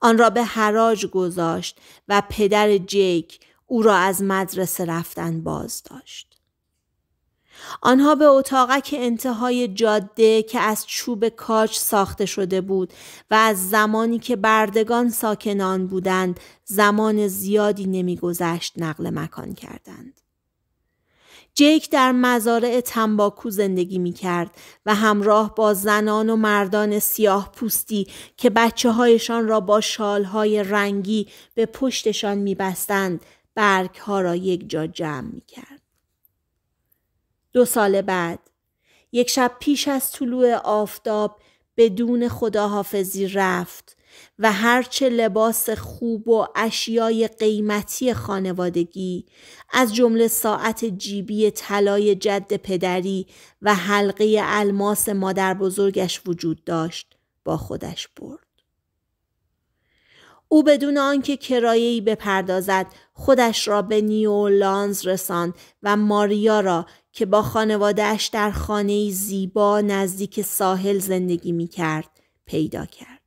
آن را به حراج گذاشت و پدر جیک او را از مدرسه رفتن باز داشت. آنها به که انتهای جاده که از چوب کاج ساخته شده بود و از زمانی که بردگان ساکنان بودند زمان زیادی نمیگذشت نقل مکان کردند. جیک در مزارع تنباکو زندگی می کرد و همراه با زنان و مردان سیاه پوستی که بچه هایشان را با شالهای رنگی به پشتشان می بستند برگ ها را یک جا جمع می کرد. دو سال بعد یک شب پیش از طلوع آفتاب بدون خداحافظی رفت و هرچه لباس خوب و اشیای قیمتی خانوادگی از جمله ساعت جیبی طلای جد پدری و حلقه الماس مادر بزرگش وجود داشت با خودش برد. او بدون آنکه کرایه‌ای بپردازد خودش را به نیولانز رساند و ماریا را که با خانوادهش در خانه زیبا نزدیک ساحل زندگی می کرد پیدا کرد.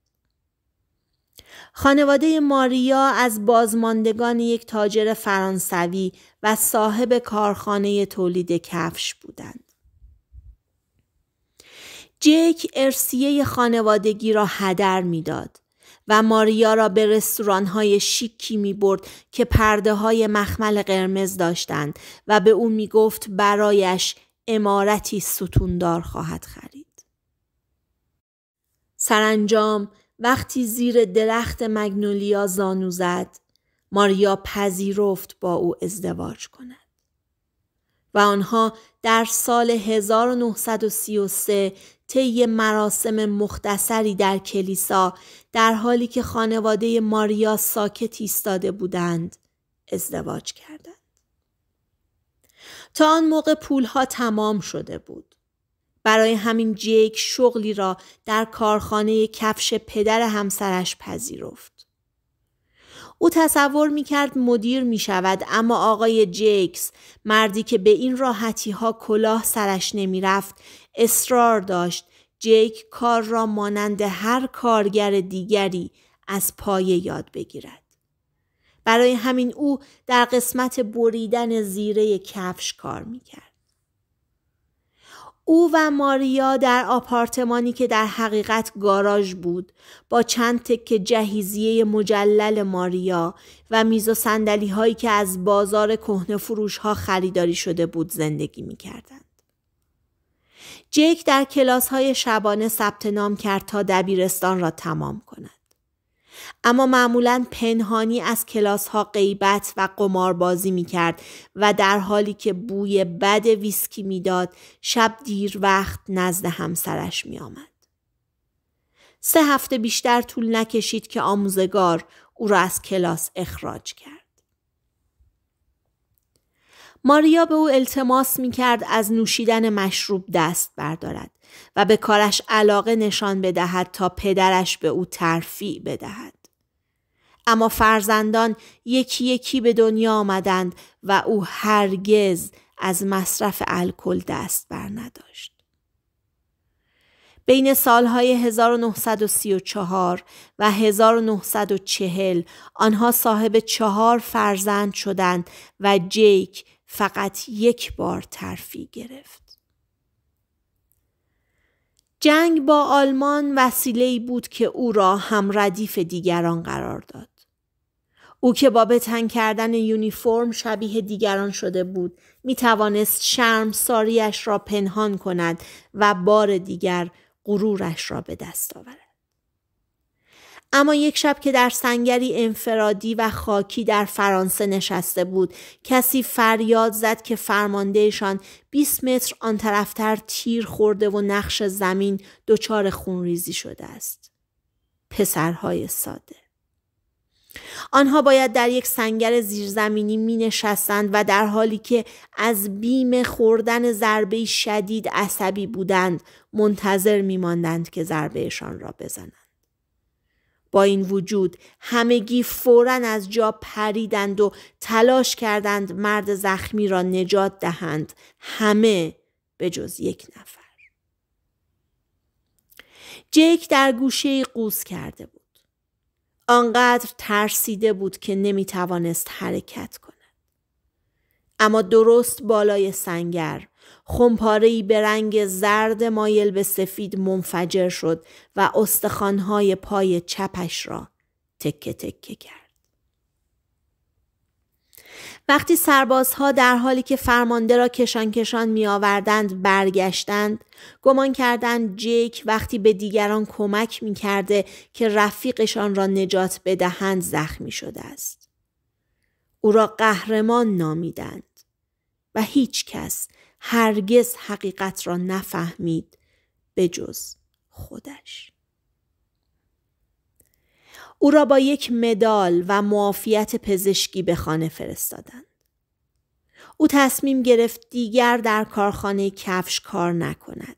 خانواده ماریا از بازماندگان یک تاجر فرانسوی و صاحب کارخانه تولید کفش بودند. جک ارسیه خانوادگی را هدر میداد و ماریا را به های شیکی می برد که پرده های مخمل قرمز داشتند و به او می گفت برایش امارتی ستوندار خواهد خرید. سرانجام وقتی زیر درخت مگنولیا زانو زد ماریا پذیرفت با او ازدواج کند. و آنها در سال 1933 طی مراسم مختصری در کلیسا در حالی که خانواده ماریا ساکت ایستاده بودند ازدواج کردند. تا آن موقع پولها تمام شده بود. برای همین جیک شغلی را در کارخانه کفش پدر همسرش پذیرفت. او تصور می کرد مدیر می شود اما آقای جیکس مردی که به این راحتی ها کلاه سرش نمی رفت اصرار داشت جیک کار را مانند هر کارگر دیگری از پایه یاد بگیرد. برای همین او در قسمت بریدن زیره کفش کار می کرد. او و ماریا در آپارتمانی که در حقیقت گاراژ بود با چند تکه جهیزیه مجلل ماریا و میز و سندلی هایی که از بازار کهنه فروش ها خریداری شده بود زندگی می کردند. جیک در کلاس های شبانه ثبت نام کرد تا دبیرستان را تمام کند. اما معمولا پنهانی از کلاس ها غیبت و قماربازی می کرد و در حالی که بوی بد ویسکی میداد شب دیر وقت نزد همسرش می آمد. سه هفته بیشتر طول نکشید که آموزگار او را از کلاس اخراج کرد. ماریا به او التماس می کرد از نوشیدن مشروب دست بردارد و به کارش علاقه نشان بدهد تا پدرش به او ترفی بدهد. اما فرزندان یکی یکی به دنیا آمدند و او هرگز از مصرف الکل دست بر نداشت. بین سالهای 1934 و 1940 آنها صاحب چهار فرزند شدند و جیک فقط یک بار ترفی گرفت. جنگ با آلمان وسیله بود که او را هم ردیف دیگران قرار داد. او که با بتن کردن یونیفرم شبیه دیگران شده بود می توانست شرم ساریش را پنهان کند و بار دیگر غرورش را به دست آورد. اما یک شب که در سنگری انفرادی و خاکی در فرانسه نشسته بود کسی فریاد زد که فرماندهشان 20 متر آن طرفتر تیر خورده و نقش زمین دچار خونریزی شده است پسرهای ساده آنها باید در یک سنگر زیرزمینی می نشستند و در حالی که از بیم خوردن ضربه شدید عصبی بودند منتظر می ماندند که ضربهشان را بزنند. با این وجود همگی فورا از جا پریدند و تلاش کردند مرد زخمی را نجات دهند همه به جز یک نفر جیک در گوشه قوز کرده بود آنقدر ترسیده بود که نمی توانست حرکت کند اما درست بالای سنگر ای به رنگ زرد مایل به سفید منفجر شد و استخوانهای پای چپش را تکه تکه کرد. وقتی سربازها در حالی که فرمانده را کشان کشان می آوردند برگشتند گمان کردند جیک وقتی به دیگران کمک می کرده که رفیقشان را نجات بدهند زخمی شده است. او را قهرمان نامیدند و هیچ کس هرگز حقیقت را نفهمید به جز خودش او را با یک مدال و معافیت پزشکی به خانه فرستادند او تصمیم گرفت دیگر در کارخانه کفش کار نکند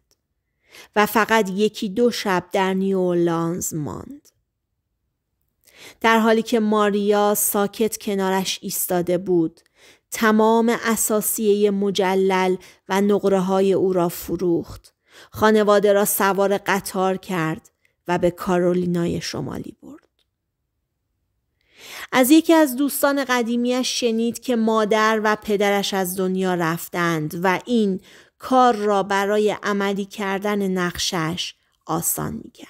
و فقط یکی دو شب در نیولانز ماند در حالی که ماریا ساکت کنارش ایستاده بود تمام اساسیه مجلل و نقره های او را فروخت. خانواده را سوار قطار کرد و به کارولینای شمالی برد. از یکی از دوستان قدیمیش شنید که مادر و پدرش از دنیا رفتند و این کار را برای عملی کردن نقشش آسان می کرد.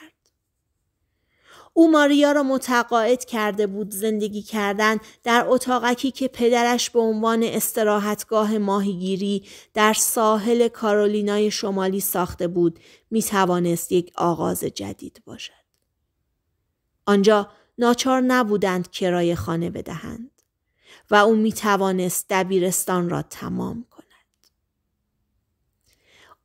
او ماریا را متقاعد کرده بود زندگی کردن در اتاقکی که پدرش به عنوان استراحتگاه ماهیگیری در ساحل کارولینای شمالی ساخته بود می توانست یک آغاز جدید باشد. آنجا ناچار نبودند کرایه خانه بدهند و او می توانست دبیرستان را تمام کند.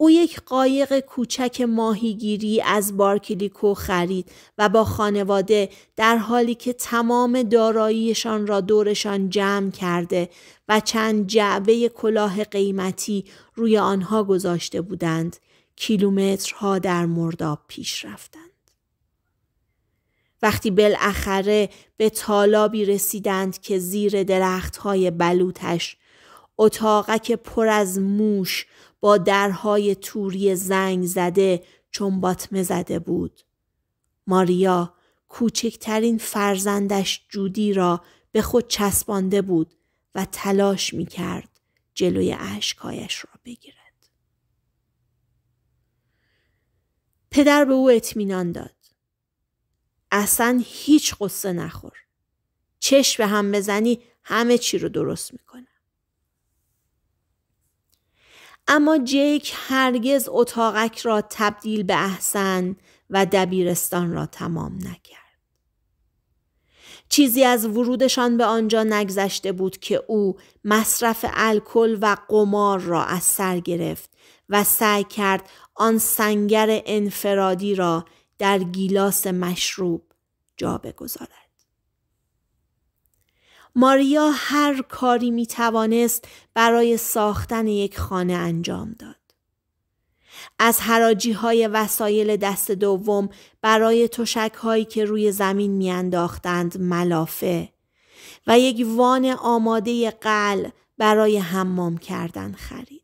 او یک قایق کوچک ماهیگیری از بارکلیکو خرید و با خانواده در حالی که تمام داراییشان را دورشان جمع کرده و چند جعبه کلاه قیمتی روی آنها گذاشته بودند کیلومترها در مرداب پیش رفتند وقتی بالاخره به تالابی رسیدند که زیر درختهای بلوتش اتاقک پر از موش با درهای توری زنگ زده چون باتمه زده بود. ماریا کوچکترین فرزندش جودی را به خود چسبانده بود و تلاش می کرد جلوی اشکهایش را بگیرد. پدر به او اطمینان داد. اصلا هیچ قصه نخور. چش به هم بزنی همه چی رو درست میکنه. اما جیک هرگز اتاقک را تبدیل به احسن و دبیرستان را تمام نکرد. چیزی از ورودشان به آنجا نگذشته بود که او مصرف الکل و قمار را از سر گرفت و سعی کرد آن سنگر انفرادی را در گیلاس مشروب جا بگذارد. ماریا هر کاری می توانست برای ساختن یک خانه انجام داد. از حراجی های وسایل دست دوم برای تشک هایی که روی زمین میانداختند ملافه و یک وان آماده قل برای حمام کردن خرید.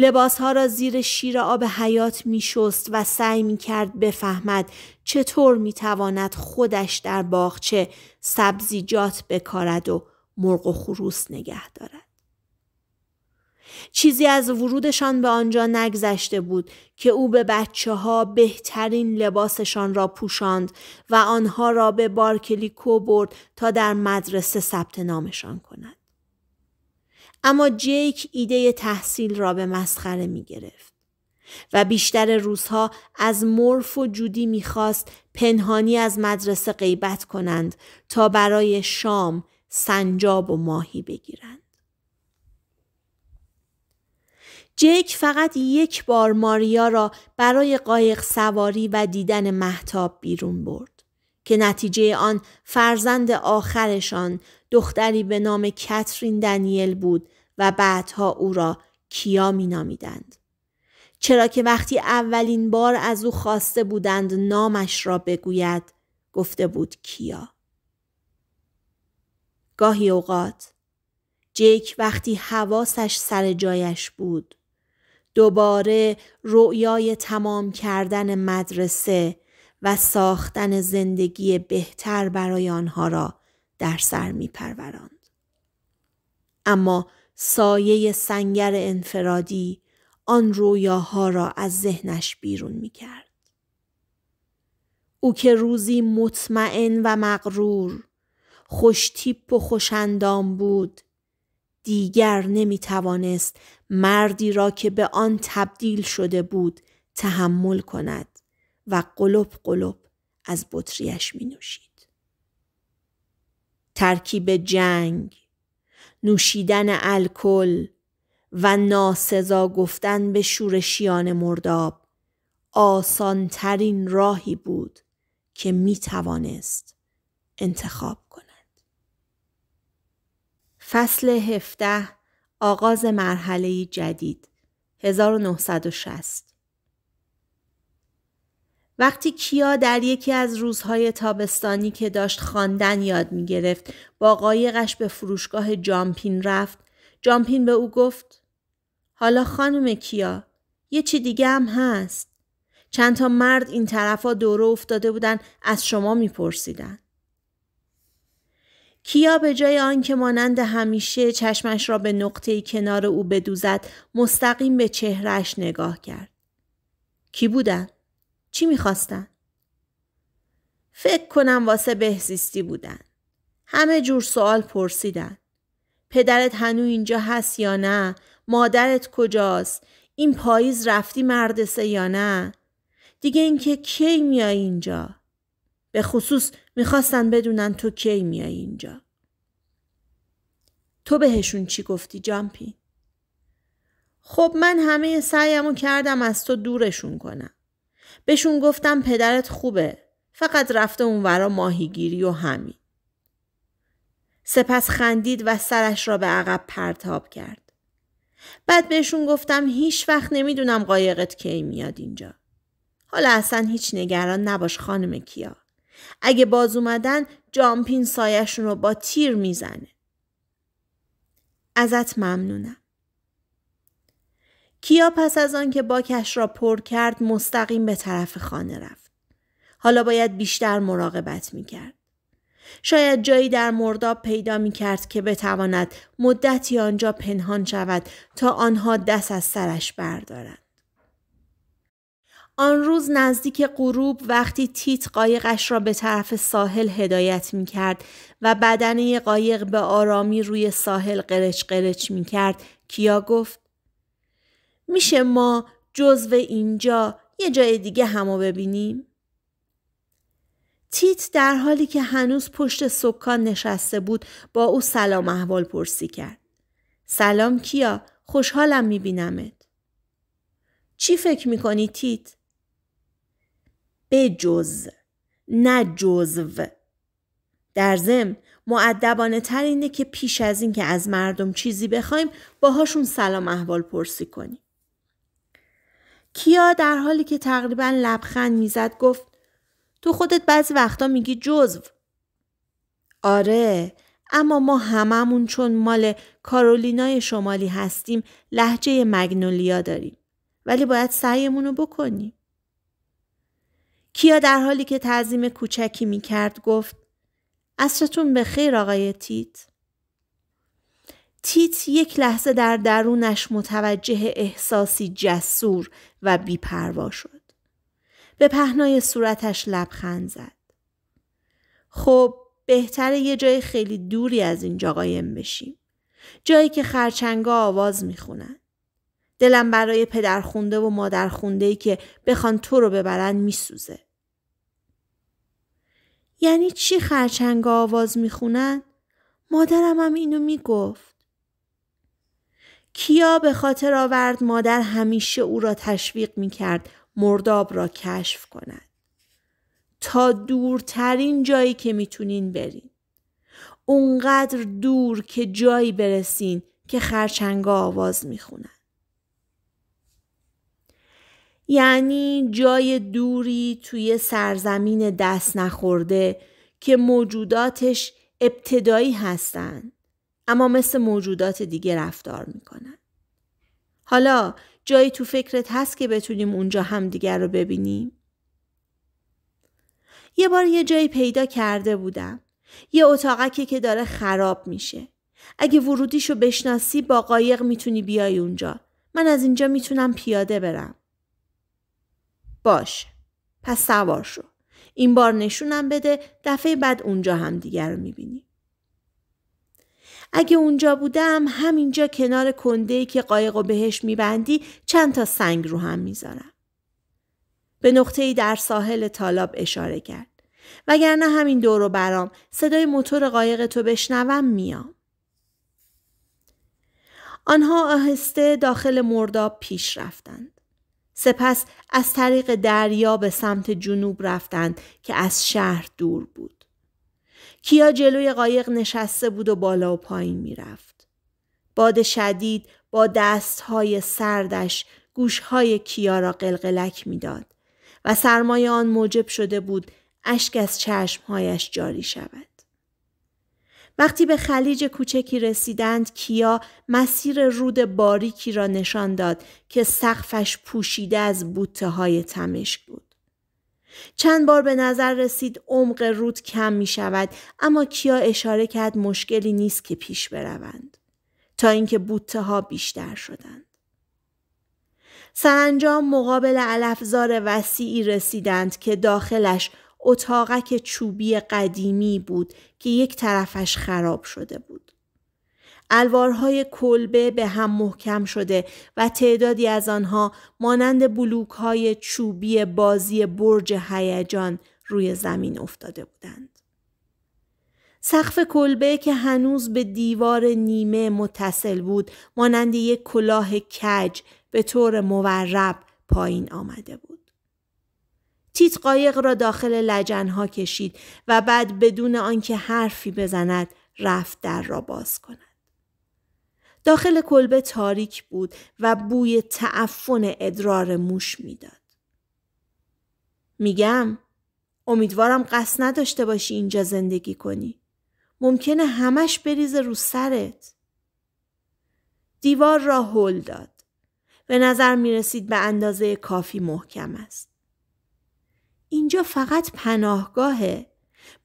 لباسها را زیر شیر آب حیات می شست و سعی می کرد بفهمد چطور می تواند خودش در باغچه سبزیجات بکارد و مرغ و خروس نگه دارد. چیزی از ورودشان به آنجا نگذشته بود که او به بچه ها بهترین لباسشان را پوشاند و آنها را به بارکلیکو برد تا در مدرسه ثبت نامشان کند. اما جیک ایده تحصیل را به مسخره می گرفت. و بیشتر روزها از مورف و جودی میخواست پنهانی از مدرسه غیبت کنند تا برای شام سنجاب و ماهی بگیرند. جیک فقط یک بار ماریا را برای قایق سواری و دیدن محتاب بیرون برد. که نتیجه آن فرزند آخرشان دختری به نام کترین دنیل بود و بعدها او را کیا می نامیدند. چرا که وقتی اولین بار از او خواسته بودند نامش را بگوید گفته بود کیا. گاهی اوقات جیک وقتی حواسش سر جایش بود دوباره رویای تمام کردن مدرسه و ساختن زندگی بهتر برای آنها را در سر می اما سایه سنگر انفرادی آن رویاها را از ذهنش بیرون می کرد. او که روزی مطمئن و مغرور خوشتیپ و خوشندام بود دیگر نمی توانست مردی را که به آن تبدیل شده بود تحمل کند و قلب قلب از بطریش می نوشید. ترکیب جنگ، نوشیدن الکل و ناسزا گفتن به شورشیان مرداب آسان ترین راهی بود که می توانست انتخاب کند. فصل هفته آغاز مرحله جدید 1960 وقتی کیا در یکی از روزهای تابستانی که داشت خواندن یاد می گرفت با قایقش به فروشگاه جامپین رفت جامپین به او گفت حالا خانم کیا یه چی دیگه هم هست چند تا مرد این طرفا دوره افتاده بودن از شما پرسیدن کیا به جای آنکه مانند همیشه چشمش را به نقطه کنار او بدوزد مستقیم به چهرش نگاه کرد کی بودن چی میخواستن؟ فکر کنم واسه بهزیستی بودن. همه جور سوال پرسیدن. پدرت هنو اینجا هست یا نه؟ مادرت کجاست؟ این پاییز رفتی مردسه یا نه؟ دیگه اینکه کی میای اینجا؟ به خصوص میخواستن بدونن تو کی میای اینجا. تو بهشون چی گفتی جامپی؟ خب من همه سعیمو کردم از تو دورشون کنم. بهشون گفتم پدرت خوبه. فقط رفته اون اونورا ماهیگیری و همین. سپس خندید و سرش را به عقب پرتاب کرد. بعد بهشون گفتم هیچ وقت نمیدونم قایقت کی میاد اینجا. حالا اصلا هیچ نگران نباش خانم کیا. اگه باز اومدن جامپین سایشون رو با تیر میزنه. ازت ممنونم. کیا پس از آن که باکش را پر کرد مستقیم به طرف خانه رفت. حالا باید بیشتر مراقبت می کرد. شاید جایی در مرداب پیدا می کرد که بتواند مدتی آنجا پنهان شود تا آنها دست از سرش بردارند. آن روز نزدیک غروب وقتی تیت قایقش را به طرف ساحل هدایت می کرد و بدنه قایق به آرامی روی ساحل قرچ قرچ می کرد کیا گفت میشه ما جزو اینجا یه جای دیگه همو ببینیم؟ تیت در حالی که هنوز پشت سکان نشسته بود با او سلام احوال پرسی کرد. سلام کیا خوشحالم میبینمت. چی فکر میکنی تیت؟ به جز نه جزو در زم معدبانه تر اینه که پیش از اینکه از مردم چیزی بخوایم باهاشون سلام احوال پرسی کنیم. کیا در حالی که تقریبا لبخند میزد گفت تو خودت بعضی وقتا میگی جزو آره اما ما هممون چون مال کارولینای شمالی هستیم لحجه مگنولیا داریم ولی باید سعیمون رو بکنیم کیا در حالی که تعظیم کوچکی میکرد گفت اصرتون به خیر آقای تیت تیت یک لحظه در درونش متوجه احساسی جسور و بیپروا شد. به پهنای صورتش لبخند زد. خب بهتره یه جای خیلی دوری از اینجا قایم بشیم. جایی که خرچنگا آواز میخونن. دلم برای پدر خونده و مادر که بخوان تو رو ببرن میسوزه. یعنی چی خرچنگا آواز میخونن؟ مادرم هم اینو میگفت. کیا به خاطر آورد مادر همیشه او را تشویق می کرد مرداب را کشف کند. تا دورترین جایی که میتونین برین. اونقدر دور که جایی برسین که خرچنگا آواز میخونن. یعنی جای دوری توی سرزمین دست نخورده که موجوداتش ابتدایی هستند اما مثل موجودات دیگه رفتار میکنن. حالا جایی تو فکرت هست که بتونیم اونجا دیگر رو ببینیم؟ یه بار یه جایی پیدا کرده بودم. یه اتاقکی که داره خراب میشه. اگه ورودیشو بشناسی با قایق میتونی بیای اونجا. من از اینجا میتونم پیاده برم. باش. پس سوار شو. این بار نشونم بده دفعه بعد اونجا هم دیگر رو میبینیم. اگه اونجا بودم همینجا کنار ای که قایق و بهش میبندی چند تا سنگ رو هم میذارم. به ای در ساحل طالاب اشاره کرد. وگرنه همین دور و برام صدای موتور قایق تو بشنوم میام. آنها آهسته داخل مرداب پیش رفتند. سپس از طریق دریا به سمت جنوب رفتند که از شهر دور بود. کیا جلوی قایق نشسته بود و بالا و پایین میرفت. باد شدید با دستهای سردش گوشهای کیا را قلقلک میداد و سرمایه آن موجب شده بود اشک از چشمهایش جاری شود. وقتی به خلیج کوچکی رسیدند کیا مسیر رود باریکی را نشان داد که سقفش پوشیده از بوته های تمشک بود. چند بار به نظر رسید عمق رود کم می شود اما کیا اشاره کرد مشکلی نیست که پیش بروند تا اینکه بوته ها بیشتر شدند. سرانجام مقابل علفزار وسیعی رسیدند که داخلش اتاقک چوبی قدیمی بود که یک طرفش خراب شده بود. الوارهای کلبه به هم محکم شده و تعدادی از آنها مانند های چوبی بازی برج هیجان روی زمین افتاده بودند. سقف کلبه که هنوز به دیوار نیمه متصل بود مانند یک کلاه کج به طور مورب پایین آمده بود. تیت قایق را داخل لجنها کشید و بعد بدون آنکه حرفی بزند رفت در را باز کند. داخل کلبه تاریک بود و بوی تعفن ادرار موش میداد. میگم امیدوارم قصد نداشته باشی اینجا زندگی کنی. ممکنه همش بریزه رو سرت. دیوار را هل داد. به نظر می رسید به اندازه کافی محکم است. اینجا فقط پناهگاهه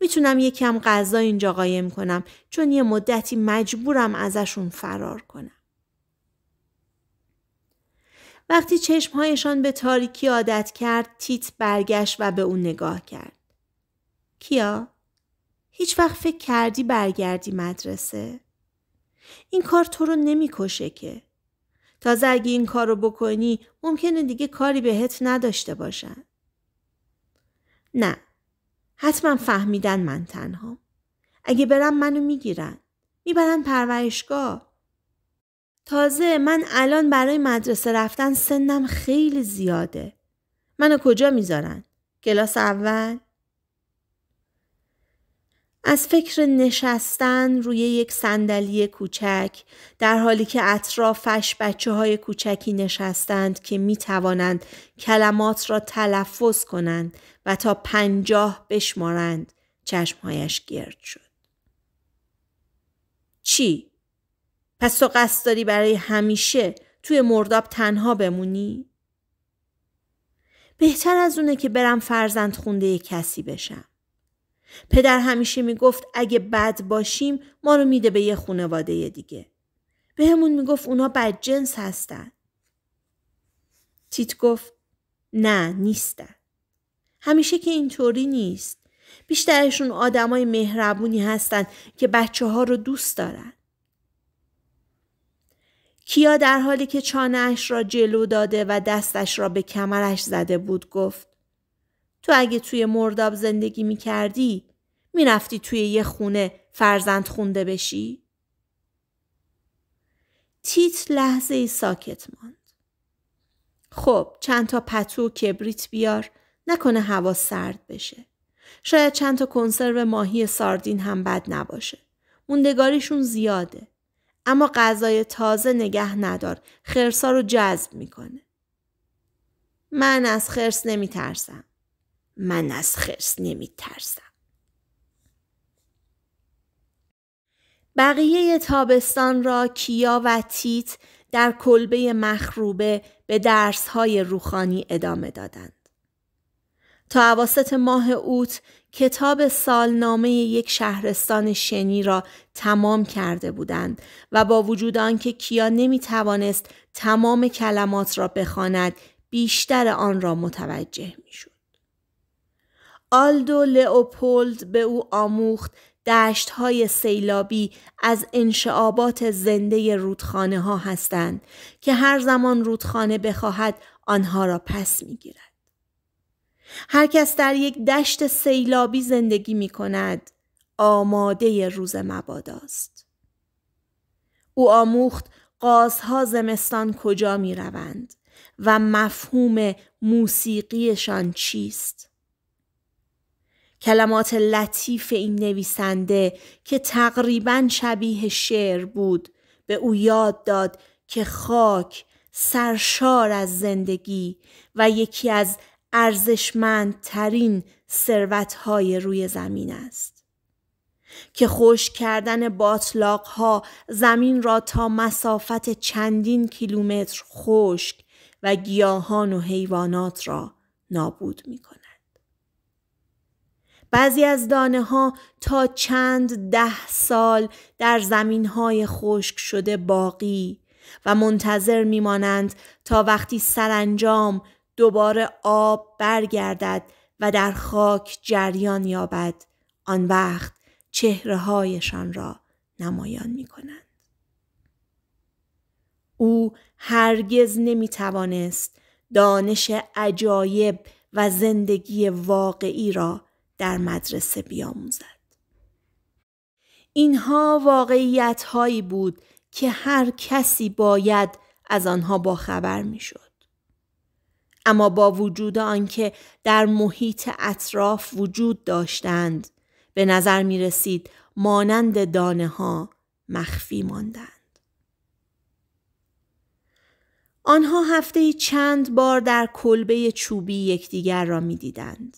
میتونم یکم غذا اینجا قایم کنم چون یه مدتی مجبورم ازشون فرار کنم. وقتی چشمهایشان به تاریکی عادت کرد تیت برگشت و به او نگاه کرد. کیا؟ هیچ وقت فکر کردی برگردی مدرسه؟ این کار تو رو نمیکشه که. تازه اگه این کار رو بکنی ممکنه دیگه کاری بهت نداشته باشن. نه حتما فهمیدن من تنها. اگه برم منو میگیرن. میبرن پرورشگاه. تازه من الان برای مدرسه رفتن سنم خیلی زیاده. منو کجا میذارن؟ کلاس اول؟ از فکر نشستن روی یک صندلی کوچک در حالی که اطرافش بچه های کوچکی نشستند که می توانند کلمات را تلفظ کنند و تا پنجاه بشمارند چشمهایش گرد شد. چی؟ پس تو قصد داری برای همیشه توی مرداب تنها بمونی؟ بهتر از اونه که برم فرزند خونده کسی بشم. پدر همیشه میگفت اگه بد باشیم ما رو میده به یه خونواده دیگه. بهمون همون میگفت اونا جنس هستن. تیت گفت نه نیستن. همیشه که اینطوری نیست. بیشترشون آدمای مهربونی هستن که بچه ها رو دوست دارن. کیا در حالی که چانهاش را جلو داده و دستش را به کمرش زده بود گفت تو اگه توی مرداب زندگی می کردی می رفتی توی یه خونه فرزند خونده بشی؟ تیت لحظه ای ساکت ماند. خب چند تا پتو و کبریت بیار نکنه هوا سرد بشه. شاید چند تا کنسرو ماهی ساردین هم بد نباشه. موندگاریشون زیاده. اما غذای تازه نگه ندار. خرسا رو جذب میکنه. من از خرس نمیترسم. من از خرس نمی ترسم. بقیه تابستان را کیا و تیت در کلبه مخروبه به درسهای روخانی ادامه دادند. تا عواست ماه اوت کتاب سالنامه یک شهرستان شنی را تمام کرده بودند و با وجود آنکه کیا نمی توانست تمام کلمات را بخواند بیشتر آن را متوجه می شود. آلدو لئوپولد به او آموخت های سیلابی از انشعابات زنده رودخانه ها هستند که هر زمان رودخانه بخواهد آنها را پس می گیرد. هر کس در یک دشت سیلابی زندگی می کند آماده روز مباداست. او آموخت قازها زمستان کجا می روند و مفهوم موسیقیشان چیست؟ کلمات لطیف این نویسنده که تقریبا شبیه شعر بود به او یاد داد که خاک سرشار از زندگی و یکی از ارزشمندترین ثروتهای روی زمین است که خشک کردن ها زمین را تا مسافت چندین کیلومتر خشک و گیاهان و حیوانات را نابود می بعضی از دانه ها تا چند ده سال در زمین های خشک شده باقی و منتظر میمانند تا وقتی سرانجام دوباره آب برگردد و در خاک جریان یابد آن وقت چهره هایشان را نمایان می کنند. او هرگز نمی توانست دانش عجایب و زندگی واقعی را در مدرسه بیاموزد. اینها واقعیت هایی بود که هر کسی باید از آنها باخبر میشد. اما با وجود آنکه در محیط اطراف وجود داشتند به نظر می رسید مانند دانه ها مخفی ماندند. آنها هفته چند بار در کلبه چوبی یکدیگر را می دیدند.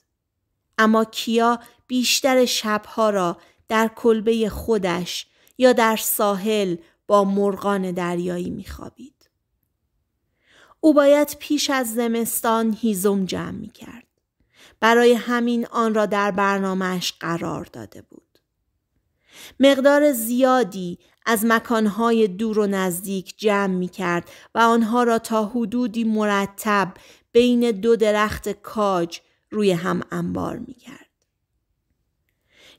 اما کیا بیشتر شبها را در کلبه خودش یا در ساحل با مرغان دریایی خوابید. او باید پیش از زمستان هیزم جمع کرد. برای همین آن را در برنامهش قرار داده بود. مقدار زیادی از مکانهای دور و نزدیک جمع می کرد و آنها را تا حدودی مرتب بین دو درخت کاج روی هم انبار می کرد.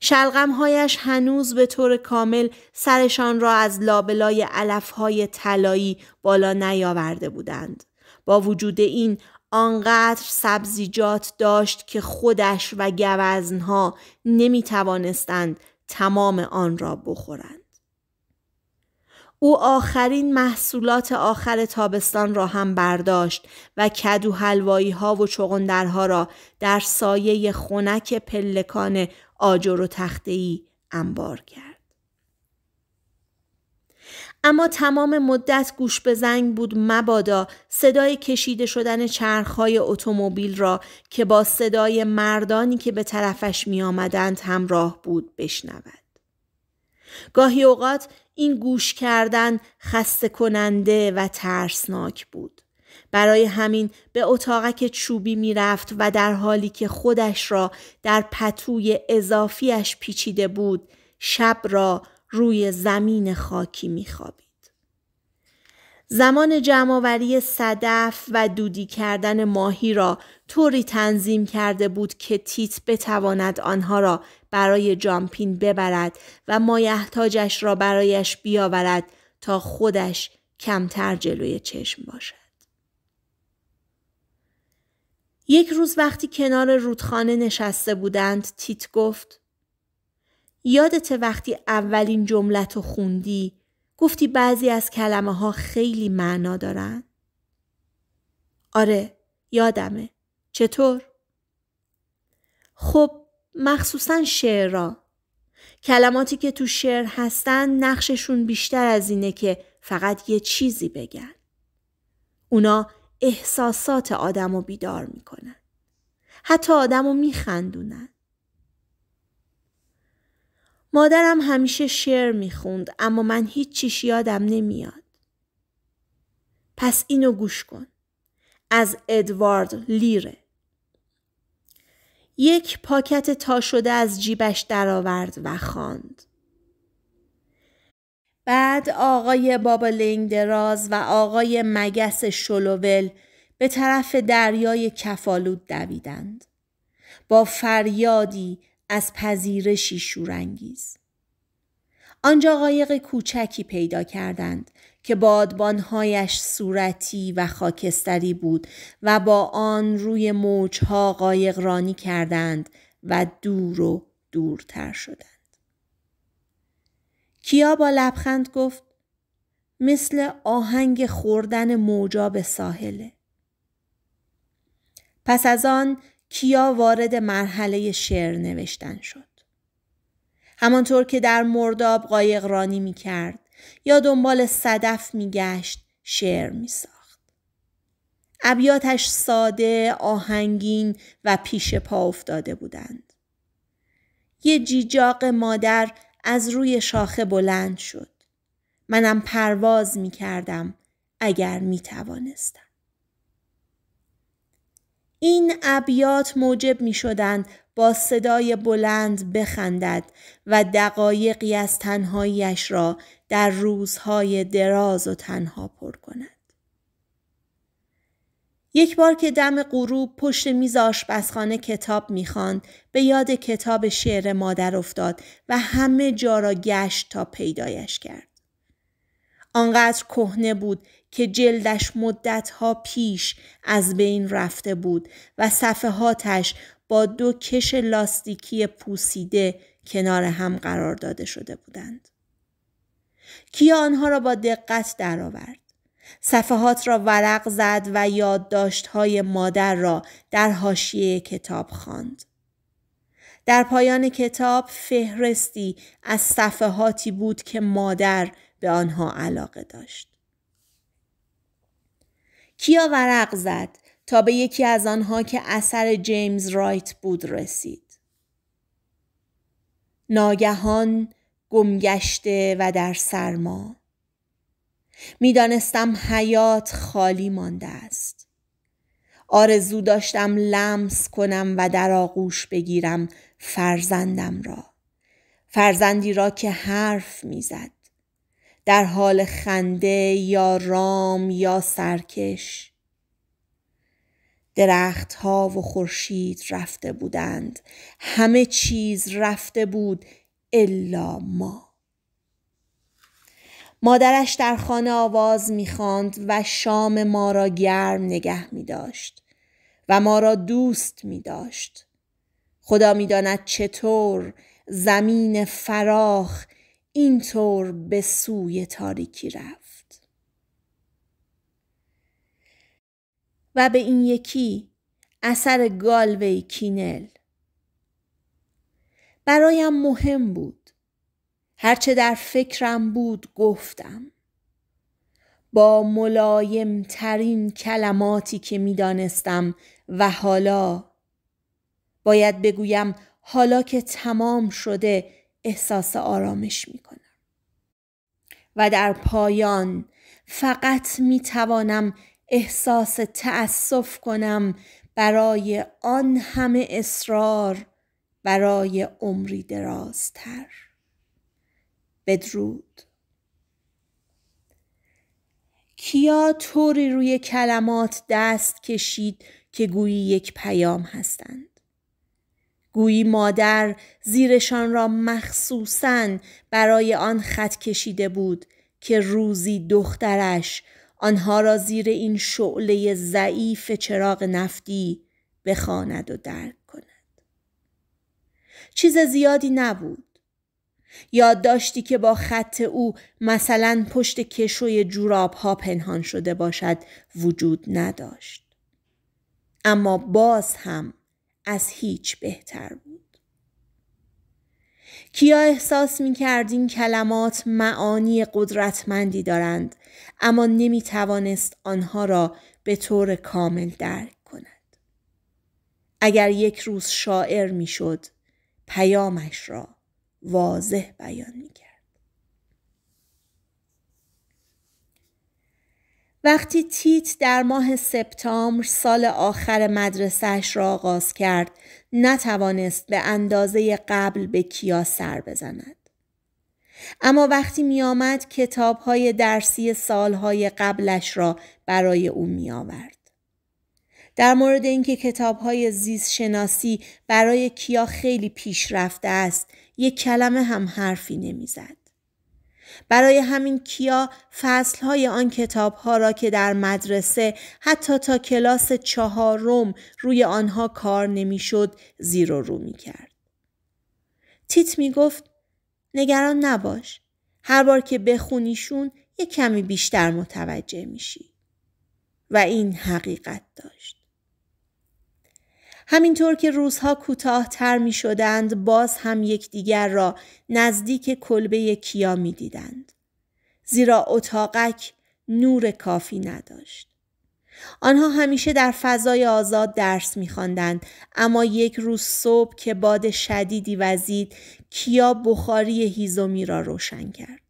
شلغمهایش هنوز به طور کامل سرشان را از لابلای علفهای طلایی بالا نیاورده بودند. با وجود این آنقدر سبزیجات داشت که خودش و گوزنها نمی توانستند تمام آن را بخورند. او آخرین محصولات آخر تابستان را هم برداشت و کدو حلوایی ها و چغندرها را در سایه خنک پلکان آجر و ای انبار کرد. اما تمام مدت گوش به زنگ بود مبادا صدای کشیده شدن چرخهای اتومبیل را که با صدای مردانی که به طرفش می آمدند همراه بود بشنود. گاهی اوقات این گوش کردن خسته کننده و ترسناک بود. برای همین به اتاقک چوبی رفت و در حالی که خودش را در پتوی اضافیش پیچیده بود شب را روی زمین خاکی خوابی. زمان جمعآوری صدف و دودی کردن ماهی را طوری تنظیم کرده بود که تیت بتواند آنها را برای جامپین ببرد و مایحتاجش را برایش بیاورد تا خودش کمتر جلوی چشم باشد. یک روز وقتی کنار رودخانه نشسته بودند تیت گفت یادت وقتی اولین جملت خوندی گفتی بعضی از کلمه ها خیلی معنا دارن؟ آره یادمه. چطور؟ خب مخصوصا شعرا کلماتی که تو شعر هستن نقششون بیشتر از اینه که فقط یه چیزی بگن. اونا احساسات آدم رو بیدار میکنن. حتی آدم رو میخندونن. مادرم همیشه شعر میخوند اما من هیچ چیش یادم نمیاد. پس اینو گوش کن. از ادوارد لیره. یک پاکت تا شده از جیبش درآورد و خواند. بعد آقای بابا لنگ دراز و آقای مگس شلوول به طرف دریای کفالود دویدند. با فریادی از پذیرشی شورانگیز آنجا قایق کوچکی پیدا کردند که بادبانهایش صورتی و خاکستری بود و با آن روی موجها قایق رانی کردند و دور و دورتر شدند. کیا با لبخند گفت مثل آهنگ خوردن موجا به ساحله. پس از آن کیا وارد مرحله شعر نوشتن شد. همانطور که در مرداب قایق رانی می کرد یا دنبال صدف می گشت شعر می ساخت. ابیاتش ساده، آهنگین و پیش پا افتاده بودند. یه جیجاق مادر از روی شاخه بلند شد. منم پرواز می کردم اگر می توانستم. این ابیات موجب می با صدای بلند بخندد و دقایقی از تنهاییش را در روزهای دراز و تنها پر کند. یک بار که دم غروب پشت میز آشپزخانه کتاب میخواند به یاد کتاب شعر مادر افتاد و همه جا را گشت تا پیدایش کرد. آنقدر کهنه بود که جلدش مدتها پیش از بین رفته بود و صفحاتش با دو کش لاستیکی پوسیده کنار هم قرار داده شده بودند. کیا آنها را با دقت درآورد. صفحات را ورق زد و یادداشت‌های مادر را در حاشیه کتاب خواند. در پایان کتاب فهرستی از صفحاتی بود که مادر به آنها علاقه داشت. کیا ورق زد تا به یکی از آنها که اثر جیمز رایت بود رسید. ناگهان گمگشته و در سرما میدانستم حیات خالی مانده است آرزو داشتم لمس کنم و در آغوش بگیرم فرزندم را فرزندی را که حرف میزد در حال خنده یا رام یا سرکش درخت ها و خورشید رفته بودند همه چیز رفته بود الا ما مادرش در خانه آواز میخواند و شام ما را گرم نگه می داشت و ما را دوست می داشت. خدا میداند چطور زمین فراخ اینطور به سوی تاریکی رفت و به این یکی اثر گالوی کینل برایم مهم بود هرچه در فکرم بود گفتم با ملایم ترین کلماتی که دانستم و حالا باید بگویم حالا که تمام شده احساس آرامش می کنم. و در پایان فقط می توانم احساس تأسف کنم برای آن همه اصرار برای عمری درازتر بدرود کیا طوری روی کلمات دست کشید که گویی یک پیام هستند گویی مادر زیرشان را مخصوصا برای آن خط کشیده بود که روزی دخترش آنها را زیر این شعله ضعیف چراغ نفتی بخواند و درک کند چیز زیادی نبود یاد داشتی که با خط او مثلا پشت کشوی جوراب ها پنهان شده باشد وجود نداشت اما باز هم از هیچ بهتر بود. کیا احساس می کرد این کلمات معانی قدرتمندی دارند اما نمی توانست آنها را به طور کامل درک کند. اگر یک روز شاعر می شد پیامش را واضح بیان می وقتی تیت در ماه سپتامبر سال آخر مدرسهش را آغاز کرد نتوانست به اندازه قبل به کیا سر بزند. اما وقتی کتاب های درسی سالهای قبلش را برای او میآورد. در مورد اینکه کتاب‌های زیست شناسی برای کیا خیلی پیشرفته است یک کلمه هم حرفی نمیزد. برای همین کیا فصلهای آن کتابها را که در مدرسه حتی تا کلاس چهارم روی آنها کار نمیشد زیر و رو میکرد تیت می گفت نگران نباش هر بار که بخونیشون یه کمی بیشتر متوجه میشی و این حقیقت داشت همینطور که روزها تر می شدند باز هم یکدیگر را نزدیک کلبه کیا می دیدند. زیرا اتاقک نور کافی نداشت. آنها همیشه در فضای آزاد درس میخواندند اما یک روز صبح که باد شدیدی وزید کیا بخاری هیزومی را روشن کرد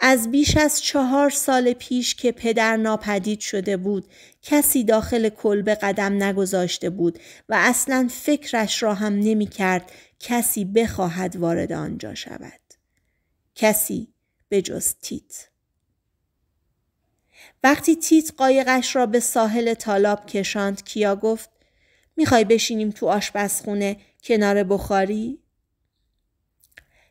از بیش از چهار سال پیش که پدر ناپدید شده بود کسی داخل کلبه قدم نگذاشته بود و اصلا فکرش را هم نمی کرد کسی بخواهد وارد آنجا شود. کسی به جز تیت. وقتی تیت قایقش را به ساحل تالاب کشاند کیا گفت میخوای بشینیم تو آشپزخونه کنار بخاری؟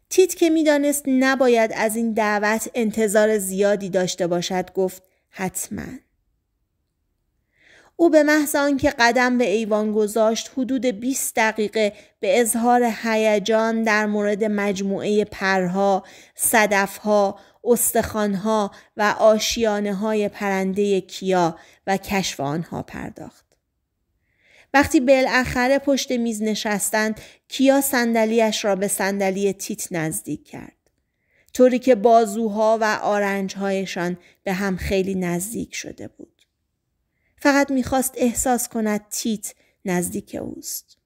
تیت که میدانست نباید از این دعوت انتظار زیادی داشته باشد گفت حتما او به محض آنکه قدم به ایوان گذاشت حدود 20 دقیقه به اظهار هیجان در مورد مجموعه پرها، صدفها، استخوانها و آشیانه های پرنده کیا و کشف آنها پرداخت. وقتی بالاخره پشت میز نشستند کیا صندلیاش را به صندلی تیت نزدیک کرد طوری که بازوها و آرنجهایشان به هم خیلی نزدیک شده بود فقط میخواست احساس کند تیت نزدیک اوست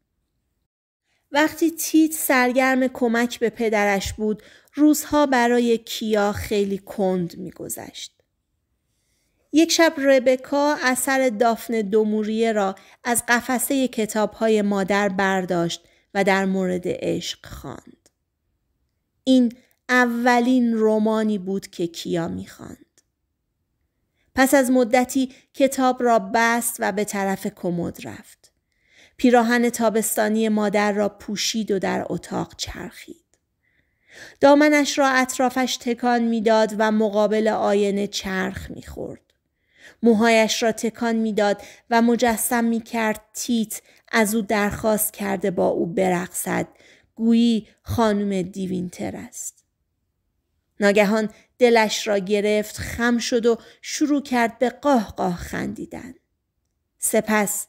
وقتی تیت سرگرم کمک به پدرش بود روزها برای کیا خیلی کند میگذشت یک شب ربکا اثر دافن دوموریه را از قفسه کتابهای مادر برداشت و در مورد عشق خواند. این اولین رومانی بود که کیا میخواند. پس از مدتی کتاب را بست و به طرف کمد رفت. پیراهن تابستانی مادر را پوشید و در اتاق چرخید. دامنش را اطرافش تکان میداد و مقابل آینه چرخ میخورد. موهایش را تکان میداد و مجسم می کرد تیت از او درخواست کرده با او برقصد گویی خانم دیوینتر است ناگهان دلش را گرفت خم شد و شروع کرد به قاه قاه خندیدن سپس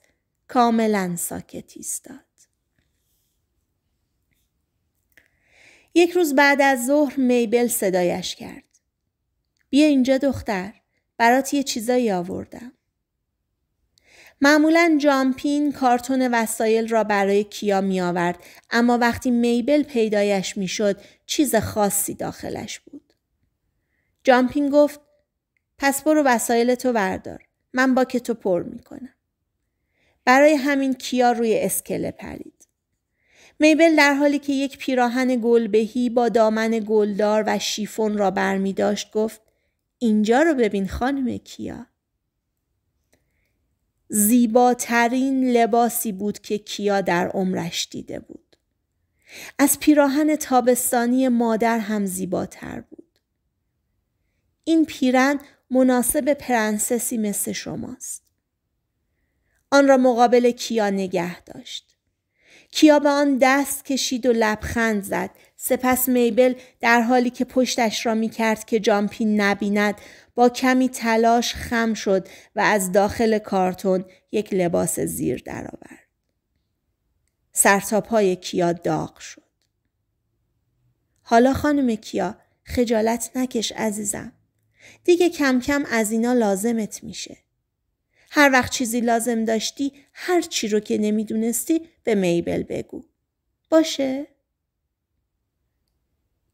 کاملا ساکت ایستاد یک روز بعد از ظهر میبل صدایش کرد بیا اینجا دختر برات یه چیزایی آوردم. معمولا جامپین کارتون وسایل را برای کیا می آورد اما وقتی میبل پیدایش می شد چیز خاصی داخلش بود. جامپین گفت پس برو وسایل تو وردار. من با که تو پر می کنم. برای همین کیا روی اسکله پرید. میبل در حالی که یک پیراهن گلبهی با دامن گلدار و شیفون را بر داشت گفت اینجا رو ببین خانم کیا زیباترین لباسی بود که کیا در عمرش دیده بود از پیراهن تابستانی مادر هم زیباتر بود این پیرن مناسب پرنسسی مثل شماست آن را مقابل کیا نگه داشت کیا به آن دست کشید و لبخند زد سپس میبل در حالی که پشتش را کرد که جامپین نبیند با کمی تلاش خم شد و از داخل کارتون یک لباس زیر درآورد سرتاپای کیا داغ شد حالا خانم کیا خجالت نکش عزیزم دیگه کم کم از اینا لازمت میشه هر وقت چیزی لازم داشتی هر چی رو که نمیدونستی به میبل بگو. باشه؟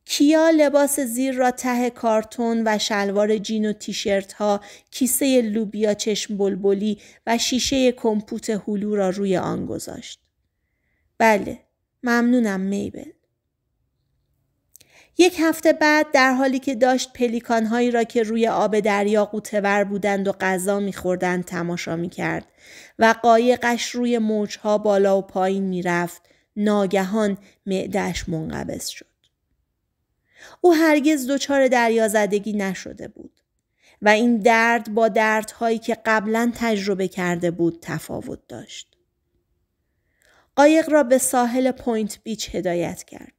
کیا لباس زیر را ته کارتون و شلوار جین و تیشرت ها، کیسه لوبیا چشم بلبلی و شیشه کمپوت هلو را روی آن گذاشت. بله، ممنونم میبل. یک هفته بعد در حالی که داشت پلیکانهایی را که روی آب دریا قوتور بودند و غذا میخوردند تماشا میکرد و قایقش روی موجها بالا و پایین میرفت ناگهان معدهاش منقبض شد او هرگز دچار دریازدگی نشده بود و این درد با دردهایی که قبلا تجربه کرده بود تفاوت داشت قایق را به ساحل پوینت بیچ هدایت کرد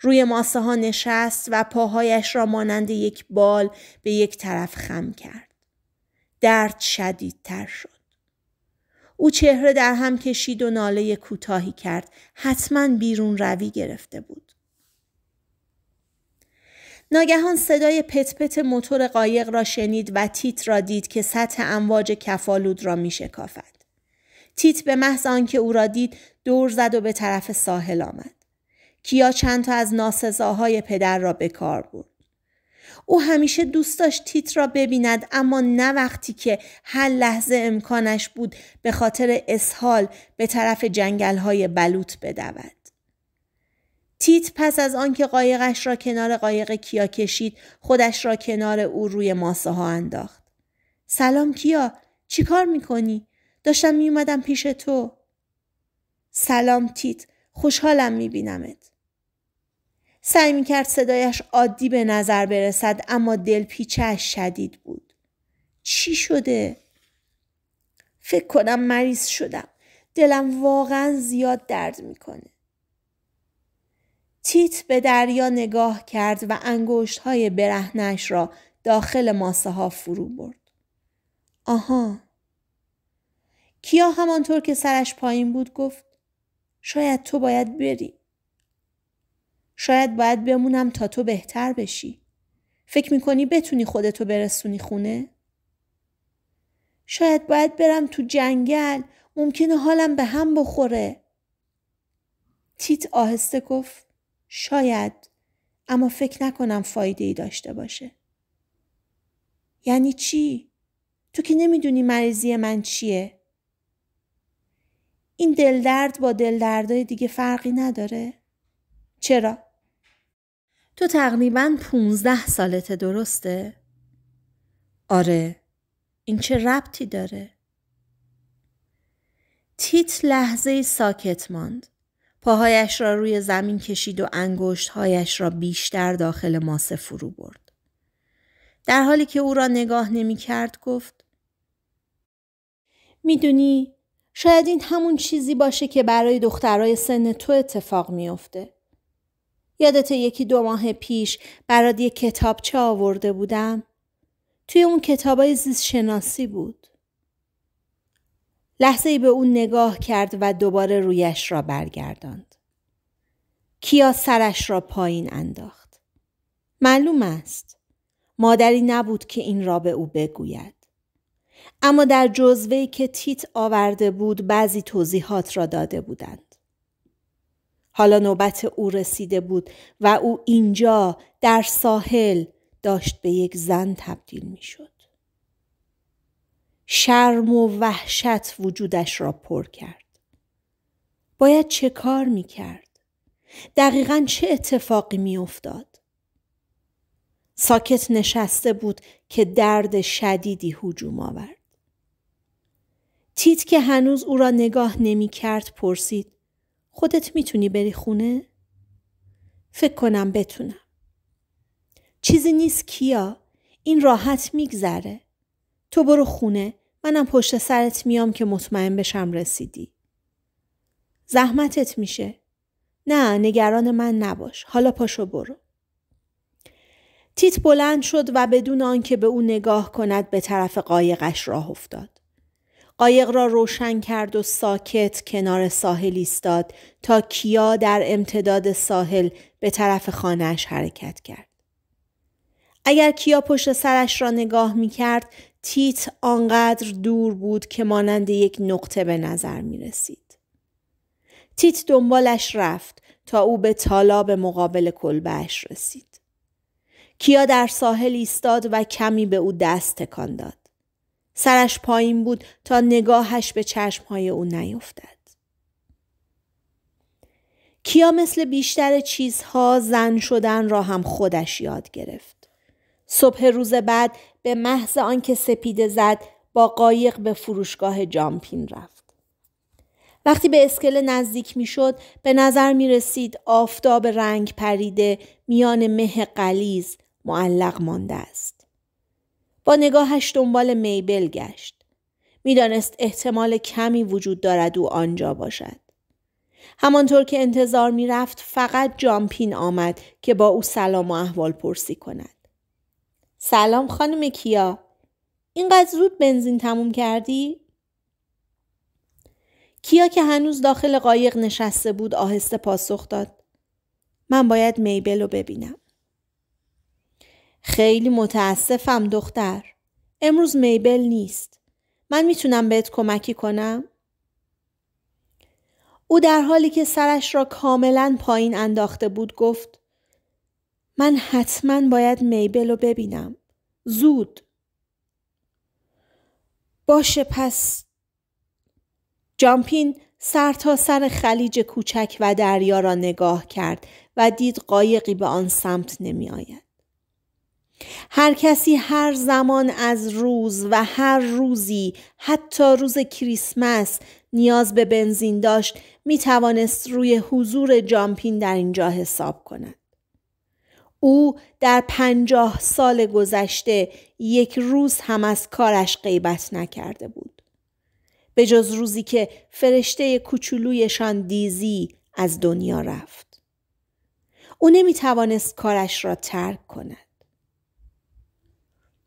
روی ماسه ها نشست و پاهایش را مانند یک بال به یک طرف خم کرد. درد شدیدتر شد. او چهره در هم کشید و ناله کوتاهی کرد. حتما بیرون روی گرفته بود. ناگهان صدای پت پت موتور قایق را شنید و تیت را دید که سطح امواج کفالود را می شکافد. تیت به محض آنکه او را دید دور زد و به طرف ساحل آمد. کیا چند تا از ناسزاهای پدر را به کار برد. او همیشه دوست داشت تیت را ببیند اما نه وقتی که هر لحظه امکانش بود به خاطر اسهال به طرف های بلوط بدود. تیت پس از آنکه قایقش را کنار قایق کیا کشید خودش را کنار او روی ماسه ها انداخت. سلام کیا چیکار میکنی؟ داشتم میومدم پیش تو. سلام تیت خوشحالم میبینمت. سعی کرد صدایش عادی به نظر برسد اما پیچه شدید بود. چی شده؟ فکر کنم مریض شدم. دلم واقعا زیاد درد میکنه. تیت به دریا نگاه کرد و انگشت های برهنش را داخل ماسه ها فرو برد. آها. کیا همانطور که سرش پایین بود گفت شاید تو باید بری. شاید باید بمونم تا تو بهتر بشی. فکر میکنی بتونی خودتو برسونی خونه؟ شاید باید برم تو جنگل ممکنه حالم به هم بخوره. تیت آهسته گفت شاید اما فکر نکنم فایده ای داشته باشه. یعنی چی؟ تو که نمیدونی مریضی من چیه؟ این دلدرد با دلدردهای دیگه فرقی نداره؟ چرا؟ تو تقریبا پونزده سالته درسته؟ آره این چه ربطی داره؟ تیت لحظه ساکت ماند. پاهایش را روی زمین کشید و انگشتهایش را بیشتر داخل ماسه فرو برد. در حالی که او را نگاه نمی کرد گفت میدونی شاید این همون چیزی باشه که برای دخترای سن تو اتفاق میافته. یادت یکی دو ماه پیش برات یه چه آورده بودم توی اون کتاب های زیست شناسی بود لحظه ای به اون نگاه کرد و دوباره رویش را برگرداند کیا سرش را پایین انداخت معلوم است مادری نبود که این را به او بگوید اما در جزوهی که تیت آورده بود بعضی توضیحات را داده بودند حالا نوبت او رسیده بود و او اینجا در ساحل داشت به یک زن تبدیل می شد. شرم و وحشت وجودش را پر کرد. باید چه کار می کرد؟ دقیقا چه اتفاقی می افتاد؟ ساکت نشسته بود که درد شدیدی هجوم آورد. تیت که هنوز او را نگاه نمی کرد پرسید خودت میتونی بری خونه؟ فکر کنم بتونم. چیزی نیست کیا. این راحت میگذره. تو برو خونه. منم پشت سرت میام که مطمئن بشم رسیدی. زحمتت میشه. نه نگران من نباش. حالا پاشو برو. تیت بلند شد و بدون آنکه به او نگاه کند به طرف قایقش راه افتاد. قایق را روشن کرد و ساکت کنار ساحل ایستاد تا کیا در امتداد ساحل به طرف خانهش حرکت کرد. اگر کیا پشت سرش را نگاه می کرد، تیت آنقدر دور بود که مانند یک نقطه به نظر می رسید. تیت دنبالش رفت تا او به تالاب مقابل کلبهش رسید. کیا در ساحل ایستاد و کمی به او دست تکان داد. سرش پایین بود تا نگاهش به چشمهای او نیفتد. کیا مثل بیشتر چیزها زن شدن را هم خودش یاد گرفت. صبح روز بعد به محض آنکه سپیده زد با قایق به فروشگاه جامپین رفت. وقتی به اسکله نزدیک میشد به نظر می رسید آفتاب رنگ پریده میان مه قلیز معلق مانده است. با نگاهش دنبال میبل گشت. میدانست احتمال کمی وجود دارد او آنجا باشد. همانطور که انتظار میرفت فقط جامپین آمد که با او سلام و احوال پرسی کند. سلام خانم کیا. اینقدر زود بنزین تموم کردی؟ کیا که هنوز داخل قایق نشسته بود آهسته پاسخ داد. من باید میبل رو ببینم. خیلی متاسفم دختر. امروز میبل نیست. من میتونم بهت کمکی کنم؟ او در حالی که سرش را کاملا پایین انداخته بود گفت من حتما باید میبل رو ببینم. زود. باشه پس. جامپین سر تا سر خلیج کوچک و دریا را نگاه کرد و دید قایقی به آن سمت نمی آید. هر کسی هر زمان از روز و هر روزی حتی روز کریسمس نیاز به بنزین داشت می توانست روی حضور جامپین در اینجا حساب کند. او در پنجاه سال گذشته یک روز هم از کارش غیبت نکرده بود. به جز روزی که فرشته کوچولویشان دیزی از دنیا رفت. او نمی توانست کارش را ترک کند.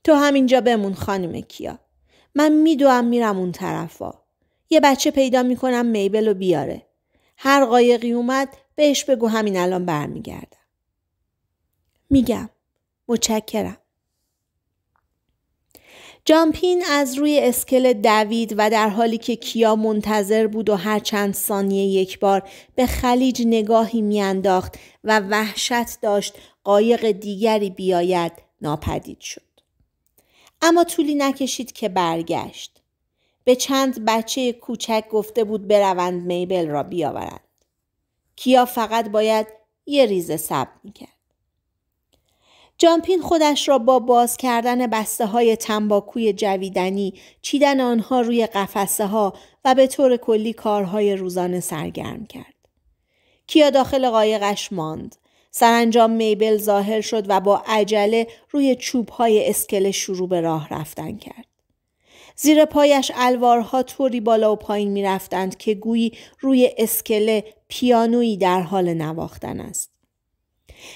تو همینجا بمون خانم کیا من میدوم میرم اون طرفا یه بچه پیدا میکنم میبل و بیاره هر قایقی اومد بهش بگو همین الان برمیگردم میگم متشکرم جامپین از روی اسکل دوید و در حالی که کیا منتظر بود و هر چند ثانیه یک بار به خلیج نگاهی میانداخت و وحشت داشت قایق دیگری بیاید ناپدید شد. اما طولی نکشید که برگشت. به چند بچه کوچک گفته بود بروند میبل را بیاورند. کیا فقط باید یه ریزه سب میکرد. جامپین خودش را با باز کردن بسته های تنباکوی جویدنی، چیدن آنها روی قفسه ها و به طور کلی کارهای روزانه سرگرم کرد. کیا داخل قایقش ماند سرانجام میبل ظاهر شد و با عجله روی چوبهای اسکله شروع به راه رفتن کرد. زیر پایش الوارها طوری بالا و پایین می رفتند که گویی روی اسکله پیانویی در حال نواختن است.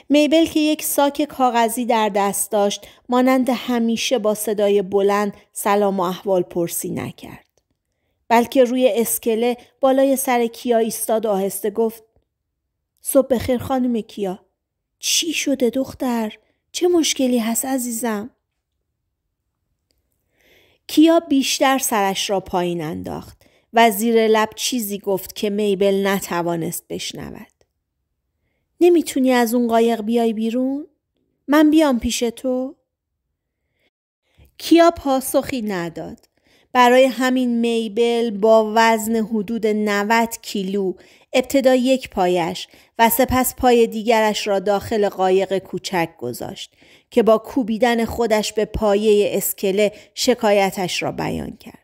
میبل که یک ساک کاغذی در دست داشت مانند همیشه با صدای بلند سلام و احوال پرسی نکرد. بلکه روی اسکله بالای سر کیا ایستاد آهسته گفت صبح بخیر خانم کیا چی شده دختر؟ چه مشکلی هست عزیزم؟ کیا بیشتر سرش را پایین انداخت و زیر لب چیزی گفت که میبل نتوانست بشنود. نمیتونی از اون قایق بیای بیرون؟ من بیام پیش تو؟ کیا پاسخی نداد. برای همین میبل با وزن حدود 90 کیلو ابتدا یک پایش و سپس پای دیگرش را داخل قایق کوچک گذاشت که با کوبیدن خودش به پایه اسکله شکایتش را بیان کرد.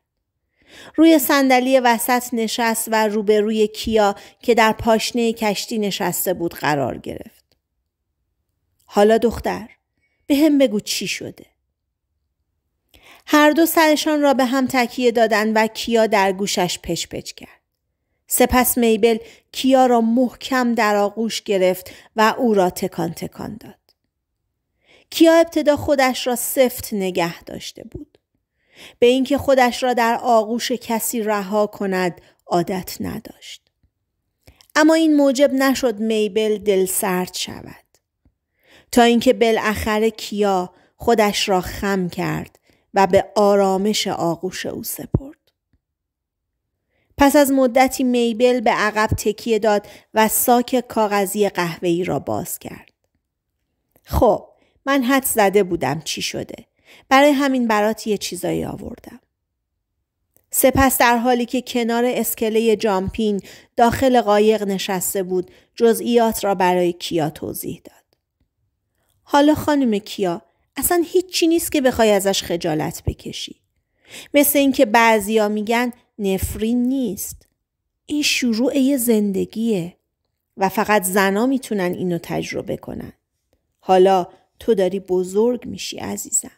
روی صندلی وسط نشست و روبروی کیا که در پاشنه کشتی نشسته بود قرار گرفت. حالا دختر به هم بگو چی شده؟ هر دو سرشان را به هم تکیه دادند و کیا در گوشش پچ پچ کرد. سپس میبل کیا را محکم در آغوش گرفت و او را تکان تکان داد. کیا ابتدا خودش را سفت نگه داشته بود. به اینکه خودش را در آغوش کسی رها کند عادت نداشت. اما این موجب نشد میبل دل سرد شود. تا اینکه بالاخره کیا خودش را خم کرد و به آرامش آغوش او سپرد. پس از مدتی میبل به عقب تکیه داد و ساک کاغذی قهوه‌ای را باز کرد. خب من حد زده بودم چی شده. برای همین برات یه چیزایی آوردم. سپس در حالی که کنار اسکله جامپین داخل قایق نشسته بود جزئیات را برای کیا توضیح داد. حالا خانم کیا اصلا هیچی نیست که بخوای ازش خجالت بکشی. مثل اینکه بعضیا میگن نفرین نیست این شروع یه زندگیه و فقط زنا میتونن اینو تجربه کنن حالا تو داری بزرگ میشی عزیزم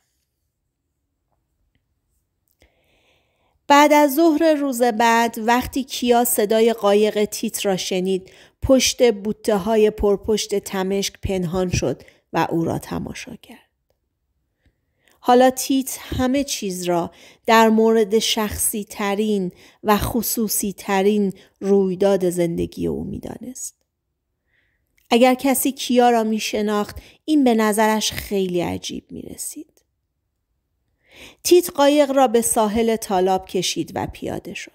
بعد از ظهر روز بعد وقتی کیا صدای قایق تیت را شنید پشت بوته های پرپشت تمشک پنهان شد و او را تماشا کرد. حالا تیت همه چیز را در مورد شخصی ترین و خصوصی ترین رویداد زندگی او میدانست. اگر کسی کیا را می شناخت این به نظرش خیلی عجیب می رسید. تیت قایق را به ساحل طالاب کشید و پیاده شد.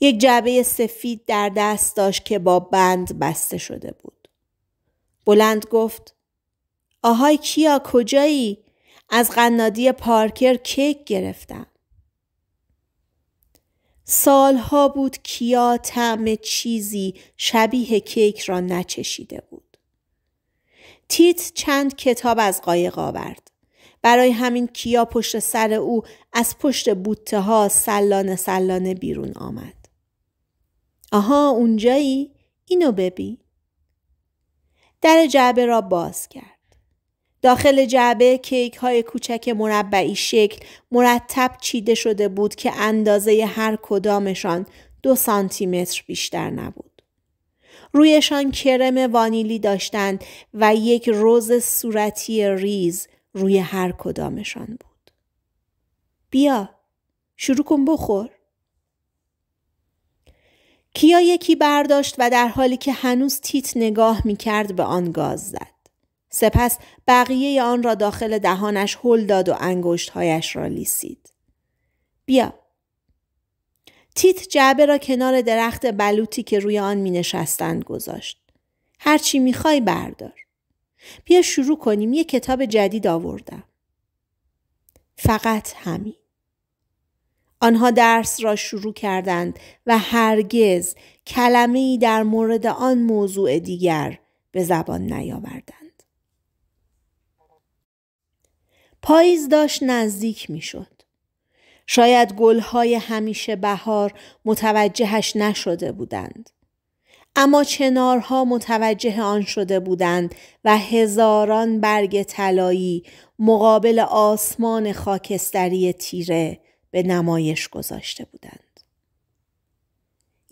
یک جعبه سفید در دست داشت که با بند بسته شده بود. بلند گفت آهای کیا کجایی؟ از قنادی پارکر کیک گرفتم. سالها بود کیا طعم چیزی شبیه کیک را نچشیده بود. تیت چند کتاب از قایق آورد. برای همین کیا پشت سر او از پشت بوته ها سلانه سلانه بیرون آمد. آها اونجایی؟ اینو ببین. در جعبه را باز کرد. داخل جعبه کیک های کوچک مربعی شکل مرتب چیده شده بود که اندازه هر کدامشان دو سانتی متر بیشتر نبود. رویشان کرم وانیلی داشتند و یک روز صورتی ریز روی هر کدامشان بود. بیا شروع کن بخور. کیا یکی برداشت و در حالی که هنوز تیت نگاه می کرد به آن گاز زد. سپس بقیه آن را داخل دهانش هل داد و انگشتهایش را لیسید. بیا. تیت جعبه را کنار درخت بلوطی که روی آن می نشستند گذاشت. هرچی میخوای بردار. بیا شروع کنیم یه کتاب جدید آوردم. فقط همین. آنها درس را شروع کردند و هرگز کلمه ای در مورد آن موضوع دیگر به زبان نیاوردند. پاییز داشت نزدیک میشد. شاید گلهای همیشه بهار متوجهش نشده بودند. اما چنارها متوجه آن شده بودند و هزاران برگ طلایی مقابل آسمان خاکستری تیره به نمایش گذاشته بودند.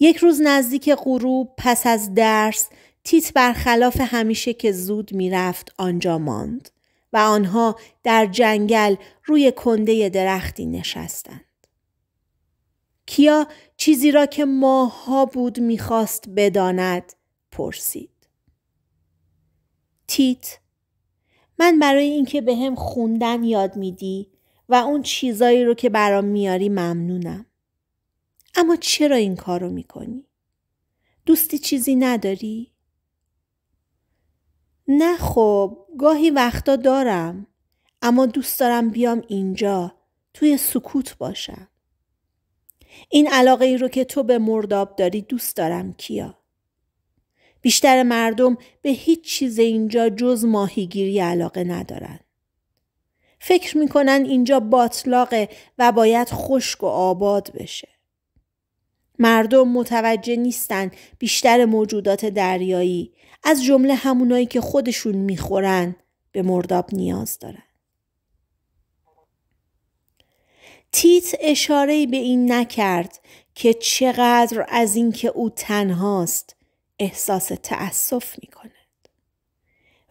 یک روز نزدیک غروب پس از درس تیت برخلاف همیشه که زود میرفت آنجا ماند. و آنها در جنگل روی کنده درختی نشستند. کیا چیزی را که ماها بود میخواست بداند پرسید. تیت من برای اینکه به هم خوندن یاد میدی و اون چیزایی رو که برام میاری ممنونم. اما چرا این کار رو میکنی؟ دوستی چیزی نداری؟ نه خب گاهی وقتا دارم اما دوست دارم بیام اینجا توی سکوت باشم این علاقه ای رو که تو به مرداب داری دوست دارم کیا بیشتر مردم به هیچ چیز اینجا جز ماهیگیری علاقه ندارن فکر میکنن اینجا باطلاقه و باید خشک و آباد بشه مردم متوجه نیستن بیشتر موجودات دریایی از جمله همونایی که خودشون میخورن به مرداب نیاز دارن. تیت اشاره به این نکرد که چقدر از اینکه او تنهاست احساس تأسف می کند.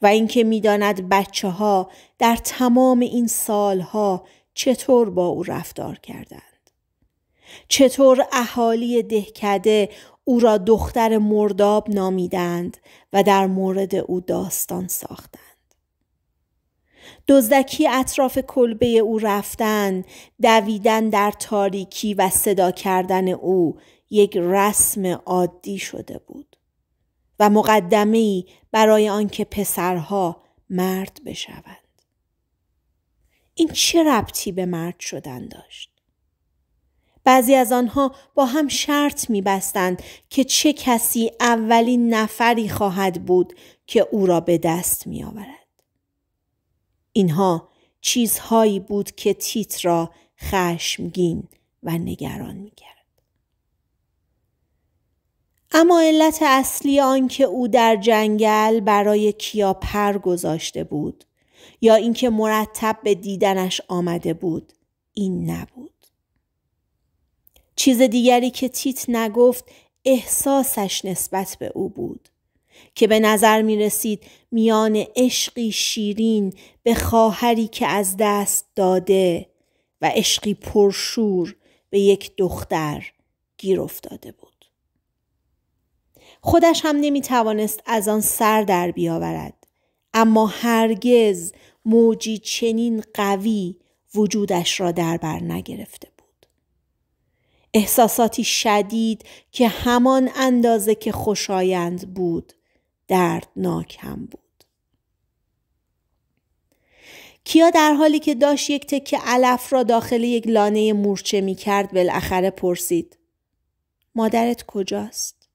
و اینکه میداند بچه ها در تمام این سالها چطور با او رفتار کردند. چطور اهالی دهکده او را دختر مرداب نامیدند و در مورد او داستان ساختند. دزدکی اطراف کلبه او رفتن، دویدن در تاریکی و صدا کردن او یک رسم عادی شده بود و ای برای آنکه پسرها مرد بشوند. این چه ربطی به مرد شدن داشت؟ بعضی از آنها با هم شرط میبستند که چه کسی اولین نفری خواهد بود که او را به دست میآورد اینها چیزهایی بود که تیت را خشمگین و نگران میکرد اما علت اصلی آن که او در جنگل برای کیا پر گذاشته بود یا اینکه مرتب به دیدنش آمده بود این نبود چیز دیگری که تیت نگفت احساسش نسبت به او بود که به نظر می رسید میان عشقی شیرین به خواهری که از دست داده و عشقی پرشور به یک دختر گیر افتاده بود. خودش هم نمی توانست از آن سر در بیاورد اما هرگز موجی چنین قوی وجودش را در بر نگرفته احساساتی شدید که همان اندازه که خوشایند بود دردناک هم بود. کیا در حالی که داشت یک تکه علف را داخل یک لانه مورچه می کرد بالاخره پرسید. مادرت کجاست؟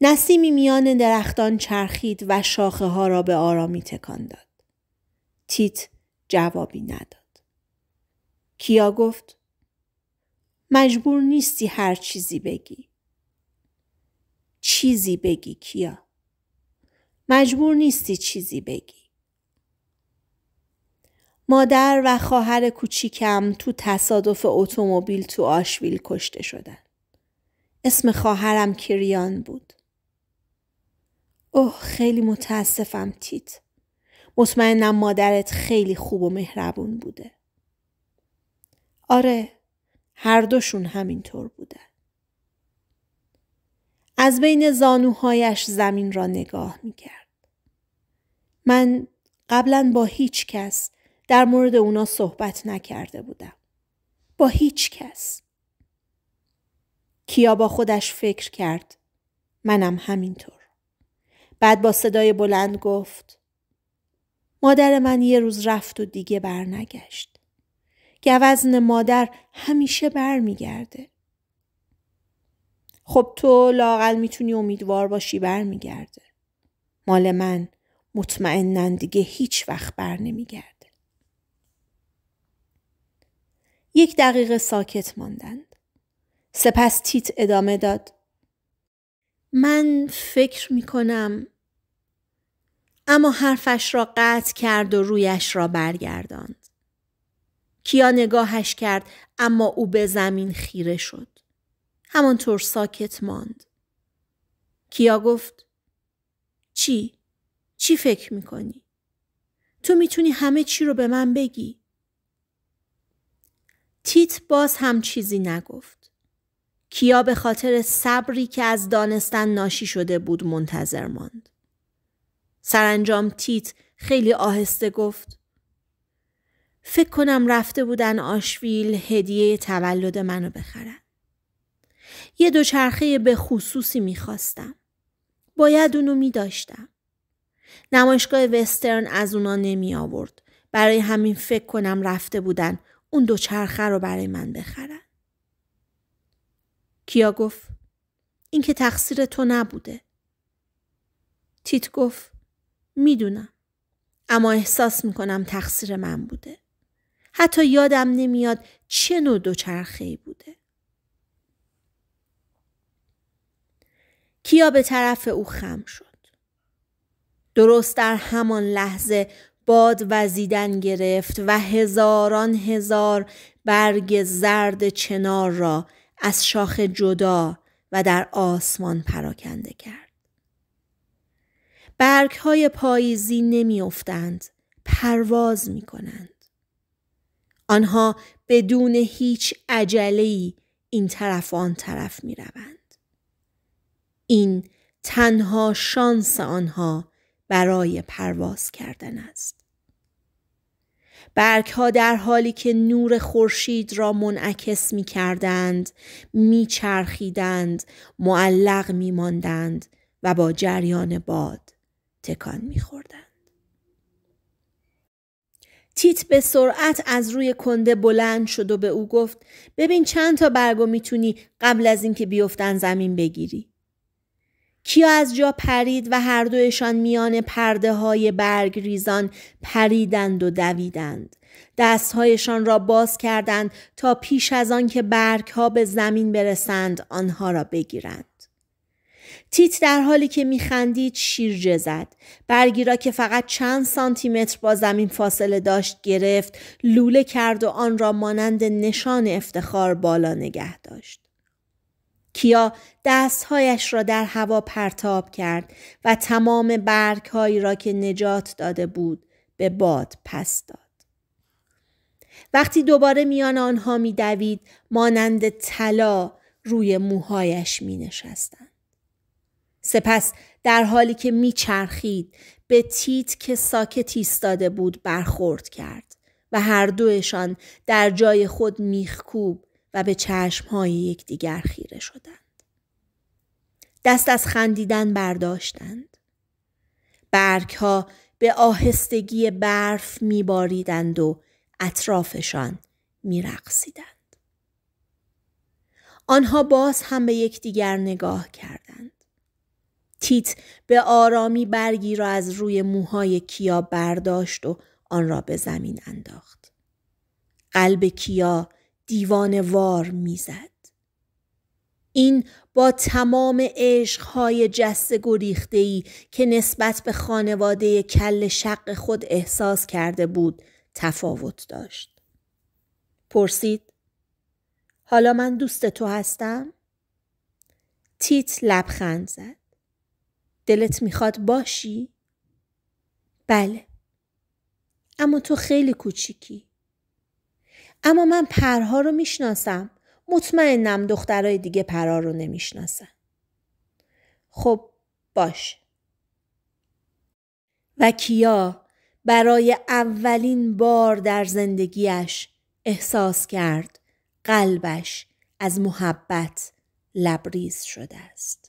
نسیمی میان درختان چرخید و شاخه ها را به آرامی تکان داد. تیت جوابی نداد. کیا گفت مجبور نیستی هر چیزی بگی. چیزی بگی کیا. مجبور نیستی چیزی بگی. مادر و خواهر کوچیکم تو تصادف اتومبیل تو آشویل کشته شدن. اسم خواهرم کریان بود. اوه خیلی متاسفم تیت. مطمئنم مادرت خیلی خوب و مهربون بوده. آره هر دوشون همینطور بودن. از بین زانوهایش زمین را نگاه می کرد. من قبلا با هیچ کس در مورد اونا صحبت نکرده بودم. با هیچ کس. کیا با خودش فکر کرد. منم همینطور. بعد با صدای بلند گفت مادر من یه روز رفت و دیگه برنگشت. گوزن مادر همیشه برمیگرده خب تو لاقل میتونی امیدوار باشی برمیگرده مال من مطمئنا دیگه هیچ وقت بر نمیگرده یک دقیقه ساکت ماندند سپس تیت ادامه داد من فکر میکنم. اما حرفش را قطع کرد و رویش را برگرداند کیا نگاهش کرد اما او به زمین خیره شد. همانطور ساکت ماند. کیا گفت چی؟ چی فکر میکنی؟ تو میتونی همه چی رو به من بگی. تیت باز هم چیزی نگفت. کیا به خاطر صبری که از دانستن ناشی شده بود منتظر ماند. سرانجام تیت خیلی آهسته گفت فکر کنم رفته بودن آشویل هدیه تولد منو بخرن. یه دوچرخه به خصوصی میخواستم. باید اونو میداشتم. نمایشگاه وسترن از اونا نمی آورد. برای همین فکر کنم رفته بودن اون دوچرخه رو برای من بخرن. کیا گفت این که تقصیر تو نبوده. تیت گفت میدونم اما احساس میکنم تقصیر من بوده. حتی یادم نمیاد چه نوع ای بوده. کیا به طرف او خم شد. درست در همان لحظه باد وزیدن گرفت و هزاران هزار برگ زرد چنار را از شاخ جدا و در آسمان پراکنده کرد. برگ های پاییزی نمیافتند، پرواز می کنند. آنها بدون هیچ ای این طرف و آن طرف می روند. این تنها شانس آنها برای پرواز کردن است. برگها در حالی که نور خورشید را منعکس می کردند، می چرخیدند، معلق می ماندند و با جریان باد تکان می خوردند. تیت به سرعت از روی کنده بلند شد و به او گفت ببین چند تا برگو میتونی قبل از اینکه بیفتن زمین بگیری. کیا از جا پرید و هر دویشان میان پرده های برگ ریزان پریدند و دویدند. دستهایشان را باز کردند تا پیش از آن که برگ ها به زمین برسند آنها را بگیرند. تیت در حالی که میخندید شیرجه زد. برگی را که فقط چند سانتی متر با زمین فاصله داشت گرفت، لوله کرد و آن را مانند نشان افتخار بالا نگه داشت. کیا دستهایش را در هوا پرتاب کرد و تمام برگهایی را که نجات داده بود به باد پس داد. وقتی دوباره میان آنها میدوید مانند طلا روی موهایش می نشستن. سپس در حالی که میچرخید به تیت که ساکت ایستاده بود برخورد کرد و هر دوشان در جای خود میخکوب و به چشمهای یکدیگر خیره شدند. دست از خندیدن برداشتند. برگها به آهستگی برف میباریدند و اطرافشان میرقصیدند. آنها باز هم به یکدیگر نگاه کردند. تیت به آرامی برگی را از روی موهای کیا برداشت و آن را به زمین انداخت. قلب کیا دیوان وار میزد. این با تمام عشقهای جست گریختهی که نسبت به خانواده کل شق خود احساس کرده بود تفاوت داشت. پرسید حالا من دوست تو هستم؟ تیت لبخند زد. دلت میخواد باشی؟ بله. اما تو خیلی کوچیکی. اما من پرها رو میشناسم. مطمئنم دخترای دیگه پرها رو نمیشناسن. خب باش. و کیا برای اولین بار در زندگیش احساس کرد قلبش از محبت لبریز شده است.